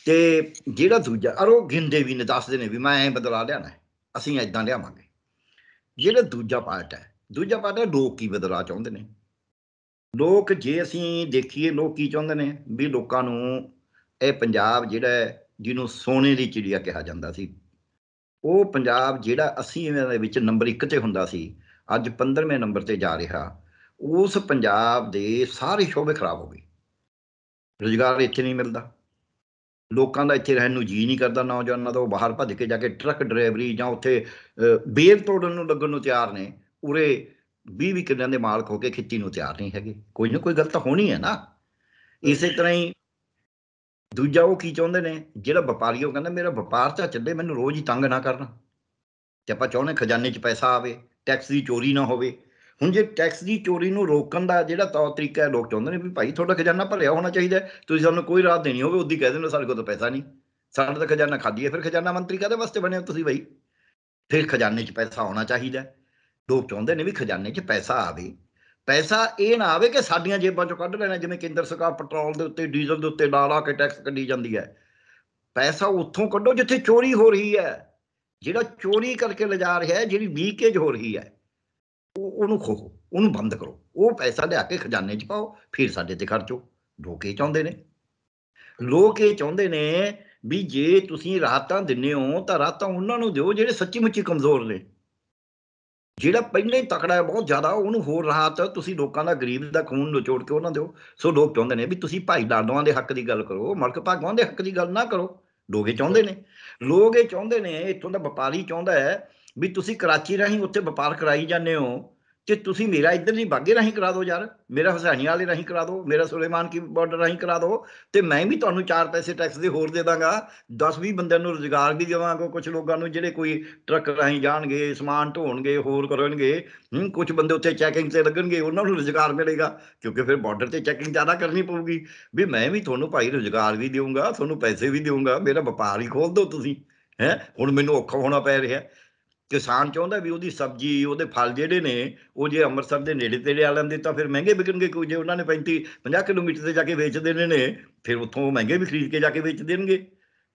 ਤੇ ਜਿਹੜਾ ਦੂਜਾ ਅਰ ਉਹ ਗਿੰਦੇ ਵੀ ਨੇ ਦੱਸਦੇ ਨੇ ਵੀ ਮੈਂ ਐਂ ਬਦਲਾ ਲਿਆਣਾ ਅਸੀਂ ਐਦਾਂ ਲਿਆਵਾਂਗੇ ਜਿਹੜਾ ਦੂਜਾ ਪਾਰਟ ਹੈ ਦੂਜਾ ਪਾਰਟ ਹੈ ਲੋਕ ਕੀ ਬਦਲਾ ਚਾਹੁੰਦੇ ਨੇ ਲੋਕ ਜੇ ਅਸੀਂ ਦੇਖੀਏ ਲੋਕ ਕੀ ਚਾਹੁੰਦੇ ਨੇ ਵੀ ਲੋਕਾਂ ਨੂੰ ਇਹ ਪੰਜਾਬ ਜਿਹੜਾ ਜਿਹਨੂੰ ਸੋਨੇ ਦੀ ਚਿੜੀਆ ਕਿਹਾ ਜਾਂਦਾ ਸੀ ਉਹ ਪੰਜਾਬ ਜਿਹੜਾ 80ਵੇਂ ਦੇ ਵਿੱਚ ਨੰਬਰ 1 ਤੇ ਹੁੰਦਾ ਸੀ ਅੱਜ 15ਵੇਂ ਨੰਬਰ ਤੇ ਜਾ ਰਿਹਾ ਉਸ ਪੰਜਾਬ ਦੇ ਸਾਰੇ ਸ਼ੋਭੇ ਖਰਾਬ ਹੋ ਗਏ ਰੋਜ਼ਗਾਰ ਇੱਥੇ ਨਹੀਂ ਮਿਲਦਾ ਲੋਕਾਂ ਦਾ ਇੱਥੇ ਰਹਿਣ ਨੂੰ ਜੀ ਨਹੀਂ ਕਰਦਾ ਨੌਜਵਾਨਾਂ ਦਾ ਉਹ ਬਾਹਰ ਭੱਜ ਕੇ ਜਾ ਕੇ ਟਰੱਕ ਡਰਾਈਵਰੀ ਜਾਂ ਉੱਥੇ ਬੇਲ ਤੋੜਨ ਨੂੰ ਲੱਗਣ ਨੂੰ ਤਿਆਰ ਨੇ ਉਰੇ 20 ਵੀ ਕਿੰਨਿਆਂ ਦੇ ਮਾਲਕ ਹੋ ਕੇ ਖੇਤੀ ਨੂੰ ਤਿਆਰ ਨਹੀਂ ਹੈਗੇ ਕੋਈ ਨਾ ਕੋਈ ਗਲਤ ਹੋਣੀ ਹੈ ਨਾ ਇਸੇ ਤਰ੍ਹਾਂ ਹੀ ਦੂਜਾ ਉਹ ਕੀ ਚਾਹੁੰਦੇ ਨੇ ਜਿਹੜਾ ਵਪਾਰੀ ਉਹ ਕਹਿੰਦਾ ਮੇਰਾ ਵਪਾਰ ਤਾਂ ਚੱਲੇ ਮੈਨੂੰ ਰੋਜ਼ ਹੀ ਤੰਗ ਨਾ ਕਰਨ ਤੇ ਆਪਾਂ ਚਾਹੁੰਦੇ ਖਜ਼ਾਨੇ 'ਚ ਪੈਸਾ ਆਵੇ ਟੈਕਸ ਦੀ ਚੋਰੀ ਨਾ ਹੋਵੇ ਹੁਣ ਜੇ ਟੈਕਸ ਦੀ ਚੋਰੀ ਨੂੰ ਰੋਕਣ ਦਾ ਜਿਹੜਾ ਤੌਰ ਤਰੀਕਾ ਹੈ ਲੋਕ ਚਾਹੁੰਦੇ ਨੇ ਵੀ ਭਾਈ ਤੁਹਾਡਾ ਖਜ਼ਾਨਾ ਭਰਿਆ ਹੋਣਾ ਚਾਹੀਦਾ ਤੁਸੀਂ ਸਾਨੂੰ ਕੋਈ ਰਾਹ ਦੇਣੀ ਹੋਵੇ ਉਦੀ ਕਹਿ ਦਿੰਦੇ ਸਾਡੇ ਕੋਲ ਤਾਂ ਪੈਸਾ ਨਹੀਂ ਸਾਡਾ ਤਾਂ ਖਜ਼ਾਨਾ ਖਾਦੀ ਹੈ ਫਿਰ ਖਜ਼ਾਨਾ ਮੰਤਰੀ ਕਾਦੇ ਵਾਸਤੇ ਬਣਿਆ ਤੁਸੀਂ ਭਾਈ ਫਿਰ ਖਜ਼ਾਨੇ 'ਚ ਪੈਸਾ ਹੋਣਾ ਚਾਹੀਦਾ ਲੋਕ ਚਾਹੁੰਦੇ ਨੇ ਵੀ ਖਜ਼ਾਨੇ 'ਚ ਪੈਸਾ ਆਵੇ ਪੈਸਾ ਇਹ ਨਾ ਆਵੇ ਕਿ ਸਾਡੀਆਂ ਜੇਬਾਂ 'ਚੋਂ ਕੱਢ ਲੈਣਾ ਜਿਵੇਂ ਕੇਂਦਰ ਸਰਕਾਰ ਪੈਟਰੋਲ ਦੇ ਉੱਤੇ ਡੀਜ਼ਲ ਦੇ ਉੱਤੇ ਡਾਲਾ ਕੇ ਟੈਕਸ ਕੱਢੀ ਜਾਂਦੀ ਹੈ ਪੈਸਾ ਉੱਥੋਂ ਕੱਢੋ ਜਿੱਥੇ ਚੋਰੀ ਹੋ ਰਹੀ ਹੈ ਜਿਹੜਾ ਚੋਰੀ ਕਰਕੇ ਲਿਜਾ ਰਿਹਾ ਹੈ ਜਿਹੜੀ ਵੀਕੇਜ ਹੋ ਰਹੀ ਹੈ ਉਹਨੂੰ ਖੋਹੋ ਉਹਨੂੰ ਬੰਦ ਕਰੋ ਉਹ ਪੈਸਾ ਲਿਆ ਕੇ ਖਜ਼ਾਨੇ 'ਚ ਪਾਓ ਫਿਰ ਸਾਡੇ ਤੇ ਖਰਚੋ ਲੋਕ ਇਹ ਚਾਹੁੰਦੇ ਨੇ ਲੋਕ ਇਹ ਚਾਹੁੰਦੇ ਨੇ ਵੀ ਜੇ ਤੁਸੀਂ ਰਾਤਾਂ ਦਿੰਨੇ ਹੋ ਤਾਂ ਰਾਤਾਂ ਉਹਨਾਂ ਨੂੰ ਦਿਓ ਜਿਹੜੇ ਸੱਚੀ ਮੁੱਚੀ ਕਮਜ਼ੋਰ ਨੇ ਜਿਹੜਾ ਪਹਿਲਾਂ ਹੀ ਤਕੜਾ ਹੈ ਬਹੁਤ ਜ਼ਿਆਦਾ ਉਹਨੂੰ ਹੋਰ ਰਾਤ ਤੁਸੀਂ ਲੋਕਾਂ ਦਾ ਗਰੀਬ ਦਾ ਖੂਨ ਨਚੋੜ ਕੇ ਉਹਨਾਂ ਦਿਓ ਸੋ ਲੋਕ ਚਾਹੁੰਦੇ ਨੇ ਵੀ ਤੁਸੀਂ ਭਾਈ ਲਾਡੋਆਂ ਦੇ ਹੱਕ ਦੀ ਗੱਲ ਕਰੋ ਮਲਕ ਭਾਗਵਾਂ ਦੇ ਹੱਕ ਦੀ ਗੱਲ ਨਾ ਕਰੋ ਲੋਕ ਇਹ ਚਾਹੁੰਦੇ ਨੇ ਲੋਕ ਇਹ ਚਾਹੁੰਦੇ ਨੇ ਇੱਥੋਂ ਦਾ ਵਪਾਰੀ ਚਾਹੁੰਦਾ ਹੈ ਵੀ ਤੁਸੀਂ ਕਰਾਚੀ ਰਾਹੀਂ ਉੱਥੇ ਵਪਾਰ ਕਰਾਈ ਜਾਂਦੇ ਹੋ ਤੇ ਤੁਸੀਂ ਮੇਰਾ ਇੱਧਰ ਨਹੀਂ ਬਾਗੇ ਰਾਹੀਂ ਕਰਾ ਦਿਓ ਯਾਰ ਮੇਰਾ ਹਸਾਨੀ ਵਾਲੇ ਰਾਹੀਂ ਕਰਾ ਦਿਓ ਮੇਰਾ ਸੁਲੇਮਾਨ ਕੀ ਬਾਰਡਰ ਰਾਹੀਂ ਕਰਾ ਦਿਓ ਤੇ ਮੈਂ ਵੀ ਤੁਹਾਨੂੰ 4 ਪੈਸੇ ਟੈਕਸ ਦੇ ਹੋਰ ਦੇ ਦਾਂਗਾ 10-20 ਬੰਦਿਆਂ ਨੂੰ ਰੋਜ਼ਗਾਰ ਵੀ ਦੇਵਾਂਗਾ ਕੁਝ ਲੋਕਾਂ ਨੂੰ ਜਿਹੜੇ ਕੋਈ ਟਰੱਕ ਰਾਹੀਂ ਜਾਣਗੇ ਸਮਾਨ ਢੋਣਗੇ ਹੋਰ ਕਰਨਗੇ ਹੂੰ ਕੁਝ ਬੰਦੇ ਉੱਥੇ ਚੈਕਿੰਗ ਤੇ ਲੱਗਣਗੇ ਉਹਨਾਂ ਨੂੰ ਰੋਜ਼ਗਾਰ ਮਿਲੇਗਾ ਕਿਉਂਕਿ ਫਿਰ ਬਾਰਡਰ ਤੇ ਚੈਕਿੰਗ ਜ਼ਿਆਦਾ ਕਰਨੀ ਪਊਗੀ ਵੀ ਮੈਂ ਵੀ ਤੁਹਾਨੂੰ ਭਾਈ ਰੋਜ਼ਗਾਰ ਵੀ ਦੇਵਾਂਗਾ ਤੁਹਾਨੂੰ ਪੈਸੇ ਵੀ ਦੇਵਾਂਗਾ ਮੇਰਾ ਵਪਾਰ ਹੀ ਖੋਲ ਦਿਓ ਤੁਸੀਂ ਹੈ ਹੁਣ ਮੈਨੂੰ ਔਖਾ ਹੋਣਾ ਪੈ ਰਿਹਾ ਕਿਸਾਨ ਚਾਹੁੰਦਾ ਵੀ ਉਹਦੀ ਸਬਜ਼ੀ ਉਹਦੇ ਫਲ ਜਿਹੜੇ ਨੇ ਉਹ ਜੇ ਅੰਮ੍ਰਿਤਸਰ ਦੇ ਨੇੜੇ ਤੇੜੇ ਆ ਲੈਂਦੇ ਤਾਂ ਫਿਰ ਮਹਿੰਗੇ ਵਿਕਣਗੇ ਕੋਈ ਜੇ ਉਹਨਾਂ ਨੇ 35 50 ਕਿਲੋਮੀਟਰ ਤੇ ਜਾ ਕੇ ਵੇਚ ਦੇਣੇ ਨੇ ਫਿਰ ਉੱਥੋਂ ਮਹਿੰਗੇ ਵੀ ਖਰੀਦ ਕੇ ਜਾ ਕੇ ਵੇਚ ਦੇਣਗੇ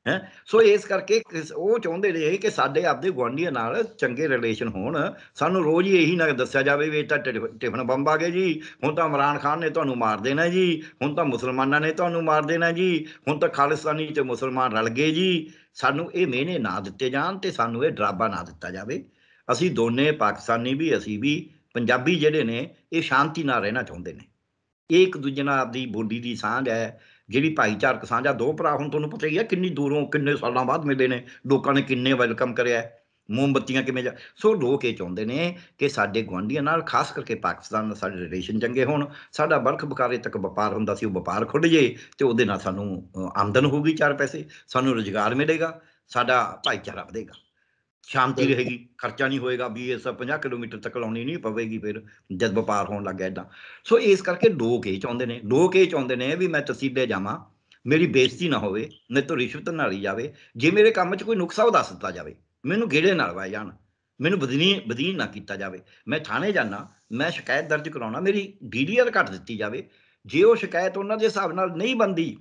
ਹੈ ਸੋ ਇਸ ਕਰਕੇ ਉਹ ਚਾਹੁੰਦੇ ਨੇ ਕਿ ਸਾਡੇ ਆਪਦੇ ਗਵਾਂਢੀਆਂ ਨਾਲ ਚੰਗੇ ਰਿਲੇਸ਼ਨ ਹੋਣ ਸਾਨੂੰ ਰੋਜ਼ ਹੀ ਇਹੀ ਨਾ ਦੱਸਿਆ ਜਾਵੇ ਵੀ ਤਾਂ ਟਿਫਨ ਬੰਬ ਆ ਗਏ ਜੀ ਹੁਣ ਤਾਂ ਇਮਰਾਨ ਖਾਨ ਨੇ ਤੁਹਾਨੂੰ ਮਾਰ ਦੇਣਾ ਜੀ ਹੁਣ ਤਾਂ ਮੁਸਲਮਾਨਾਂ ਨੇ ਤੁਹਾਨੂੰ ਮਾਰ ਦੇਣਾ ਜੀ ਹੁਣ ਤਾਂ ਖਾਲਿਸਤਾਨੀ ਤੇ ਮੁਸਲਮਾਨ ਰਲ ਗਏ ਜੀ ਸਾਨੂੰ ਇਹ ਮਿਹਨੇ ਨਾ ਦਿੱਤੇ ਜਾਣ ਤੇ ਸਾਨੂੰ ਇਹ ਡਰਾਬਾ ਨਾ ਦਿੱਤਾ ਜਾਵੇ ਅਸੀਂ ਦੋਨੇ ਪਾਕਿਸਤਾਨੀ ਵੀ ਅਸੀਂ ਵੀ ਪੰਜਾਬੀ ਜਿਹੜੇ ਨੇ ਇਹ ਸ਼ਾਂਤੀ ਨਾਲ ਰਹਿਣਾ ਚਾਹੁੰਦੇ ਨੇ ਇਹ ਇੱਕ ਦੂਜੇ ਨਾਲ ਆਪਦੀ ਬੋਲੀ ਦੀ ਸਾਂਝ ਹੈ ਜਿਹੜੀ ਭਾਈਚਾਰਕ ਸਾਂਝਾ ਦੋ ਭਰਾ ਹੁਣ ਤੁਹਾਨੂੰ ਪਤਾ ਹੀ ਹੈ ਕਿੰਨੀ ਦੂਰੋਂ ਕਿੰਨੇ ਸਾਲਾਂ ਬਾਅਦ ਮਿਲੇ ਨੇ ਲੋਕਾਂ ਨੇ ਕਿੰਨੇ ਵੈਲਕਮ ਕਰਿਆ ਮੋਮਬੱਤੀਆਂ ਕਿਵੇਂ ਜਾ ਸੋ ਲੋਕ ਇਹ ਚਾਹੁੰਦੇ ਨੇ ਕਿ ਸਾਡੇ ਗਵਾਂਢੀਆਂ ਨਾਲ ਖਾਸ ਕਰਕੇ ਪਾਕਿਸਤਾਨ ਨਾਲ ਸਾਡੇ ਰਿਲੇਸ਼ਨ ਚੰਗੇ ਹੋਣ ਸਾਡਾ ਬਰਖ ਬਕਾਰੇ ਤੱਕ ਵਪਾਰ ਹੁੰਦਾ ਸੀ ਉਹ ਵਪਾਰ ਖੁੱਲ ਜੇ ਤੇ ਉਹਦੇ ਨਾਲ ਸਾਨੂੰ ਆਮਦਨ ਹੋਊਗੀ ਚਾਰ ਪੈਸੇ ਸਾਨੂੰ ਰੋਜ਼ਗਾਰ ਮਿਲੇਗਾ ਸਾਡਾ ਭਾਈਚਾਰਾ ਵਧੇਗਾ ਸ਼ਾਂਤੀ ਰਹੇਗੀ ਖਰਚਾ ਨਹੀਂ ਹੋਏਗਾ ਵੀ 50 ਕਿਲੋਮੀਟਰ ਤੱਕ ਲਾਉਣੀ ਨਹੀਂ ਪਵੇਗੀ ਫਿਰ ਜਦ ਵਪਾਰ ਹੋਣ ਲੱਗਿਆ ਇਦਾਂ ਸੋ ਇਸ ਕਰਕੇ ਲੋਕ ਇਹ ਚਾਹੁੰਦੇ ਨੇ ਲੋਕ ਇਹ ਚਾਹੁੰਦੇ ਨੇ ਵੀ ਮੈਂ ਤਸੀਬੇ ਜਾਵਾਂ ਮੇਰੀ ਬੇਇੱਜ਼ਤੀ ਨਾ ਹੋਵੇ ਨਹੀਂ ਤਾਂ ਰਿਸ਼ਵਤ ਨਾ ਲਈ ਜਾਵੇ ਜੇ ਮੇਰੇ ਕੰਮ 'ਚ ਕੋਈ ਨੁਕਸਾ ਉਹ ਦੱਸ ਦਿੱਤਾ ਜਾਵੇ ਮੈਨੂੰ ਗੇੜੇ ਨਾਲ ਵਾਇ ਜਾਣ ਮੈਨੂੰ ਬਦਨੀ ਬਦੀਨ ਨਾ ਕੀਤਾ ਜਾਵੇ ਮੈਂ ਥਾਣੇ ਜਾਣਾ ਮੈਂ ਸ਼ਿਕਾਇਤ ਦਰਜ ਕਰਾਉਣਾ ਮੇਰੀ ਡੀਡੀਆਰ ਕੱਟ ਦਿੱਤੀ ਜਾਵੇ ਜੇ ਉਹ ਸ਼ਿਕਾਇਤ ਉਹਨਾਂ ਦੇ ਹਿਸਾਬ ਨਾਲ ਨਹੀਂ ਬੰਦੀ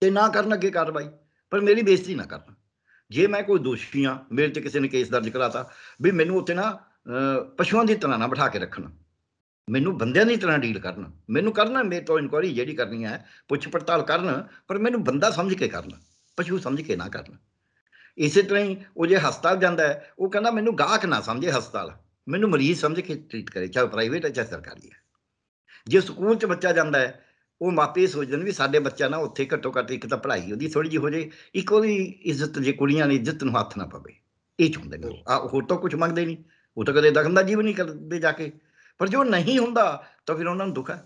ਤੇ ਨਾ ਕਰਨ ਅੱਗੇ ਕਾਰਵਾਈ ਪਰ ਮੇਰੀ ਬੇਇੱਜ਼ਤੀ ਨਾ ਕਰਨ ਜੇ ਮੈਂ ਕੋਈ ਦੋਸ਼ੀ ਆ ਮੇਰੇ ਤੇ ਕਿਸੇ ਨੇ ਕੇਸ ਦਰਜ ਕਰਾਤਾ ਵੀ ਮੈਨੂੰ ਉੱਥੇ ਨਾ ਪਸ਼ੂਆਂ ਦੀ ਤਰ੍ਹਾਂ ਨਾ ਬਿਠਾ ਕੇ ਰੱਖਣਾ ਮੈਨੂੰ ਬੰਦਿਆਂ ਦੀ ਤਰ੍ਹਾਂ ਡੀਲ ਕਰਨ ਮੈਨੂੰ ਕਰਨਾ ਮੇਰੇ ਤੋਂ ਇਨਕੁਆਰੀ ਜਿਹੜੀ ਕਰਨੀ ਹੈ ਪੁੱਛ ਪੜਤਾਲ ਕਰਨ ਪਰ ਮੈਨੂੰ ਬੰਦਾ ਸਮਝ ਕੇ ਕਰਨ ਪਸ਼ੂ ਸਮਝ ਕੇ ਨਾ ਕਰਨ ਇਸੇ ਤਰ੍ਹਾਂ ਹੀ ਉਹ ਜੇ ਹਸਪਤਾਲ ਜਾਂਦਾ ਹੈ ਉਹ ਕਹਿੰਦਾ ਮੈਨੂੰ ਗਾਹਕ ਨਾ ਸਮਝੇ ਹਸਪਤਾਲ ਮੈਨੂੰ ਮਰੀਜ਼ ਸਮਝ ਕੇ ਟ੍ਰੀਟ ਕਰੇ ਚਾਹੇ ਪ੍ਰਾਈਵੇਟ ਹੈ ਚਾਹੇ ਸਰਕਾਰੀ ਹੈ ਜੇ ਸਕੂਲ 'ਚ ਬੱਚਾ ਜਾਂਦਾ ਹੈ ਉਹ ਮਾਪੇ ਸੋਚਦੇ ਨੇ ਵੀ ਸਾਡੇ ਬੱਚਾ ਨਾ ਉੱਥੇ ਘੱਟੋ ਘੱਟ ਇੱਕ ਤਾਂ ਪੜ੍ਹਾਈ ਉਹਦੀ ਥੋੜੀ ਜਿਹੀ ਹੋ ਜੇ ਇੱਕ ਉਹਦੀ ਇੱਜ਼ਤ ਜੇ ਕੁੜੀਆਂ ਦੀ ਇੱਜ਼ਤ ਨੂੰ ਹੱਥ ਨਾ ਪਵੇ ਇਹ ਚਾਹੁੰਦੇ ਨੇ ਆ ਹੋਰ ਤਾਂ ਕੁਝ ਮੰਗਦੇ ਨਹੀਂ ਉਹ ਤਾਂ ਕਦੇ ਦਖਲ ਦਾ ਜੀਵ ਨਹੀਂ ਕਰਦੇ ਜਾ ਕੇ ਪਰ ਜੋ ਨਹੀਂ ਹੁੰਦਾ ਤਾਂ ਫਿਰ ਉਹਨਾਂ ਨੂੰ ਦੁੱਖ ਹੈ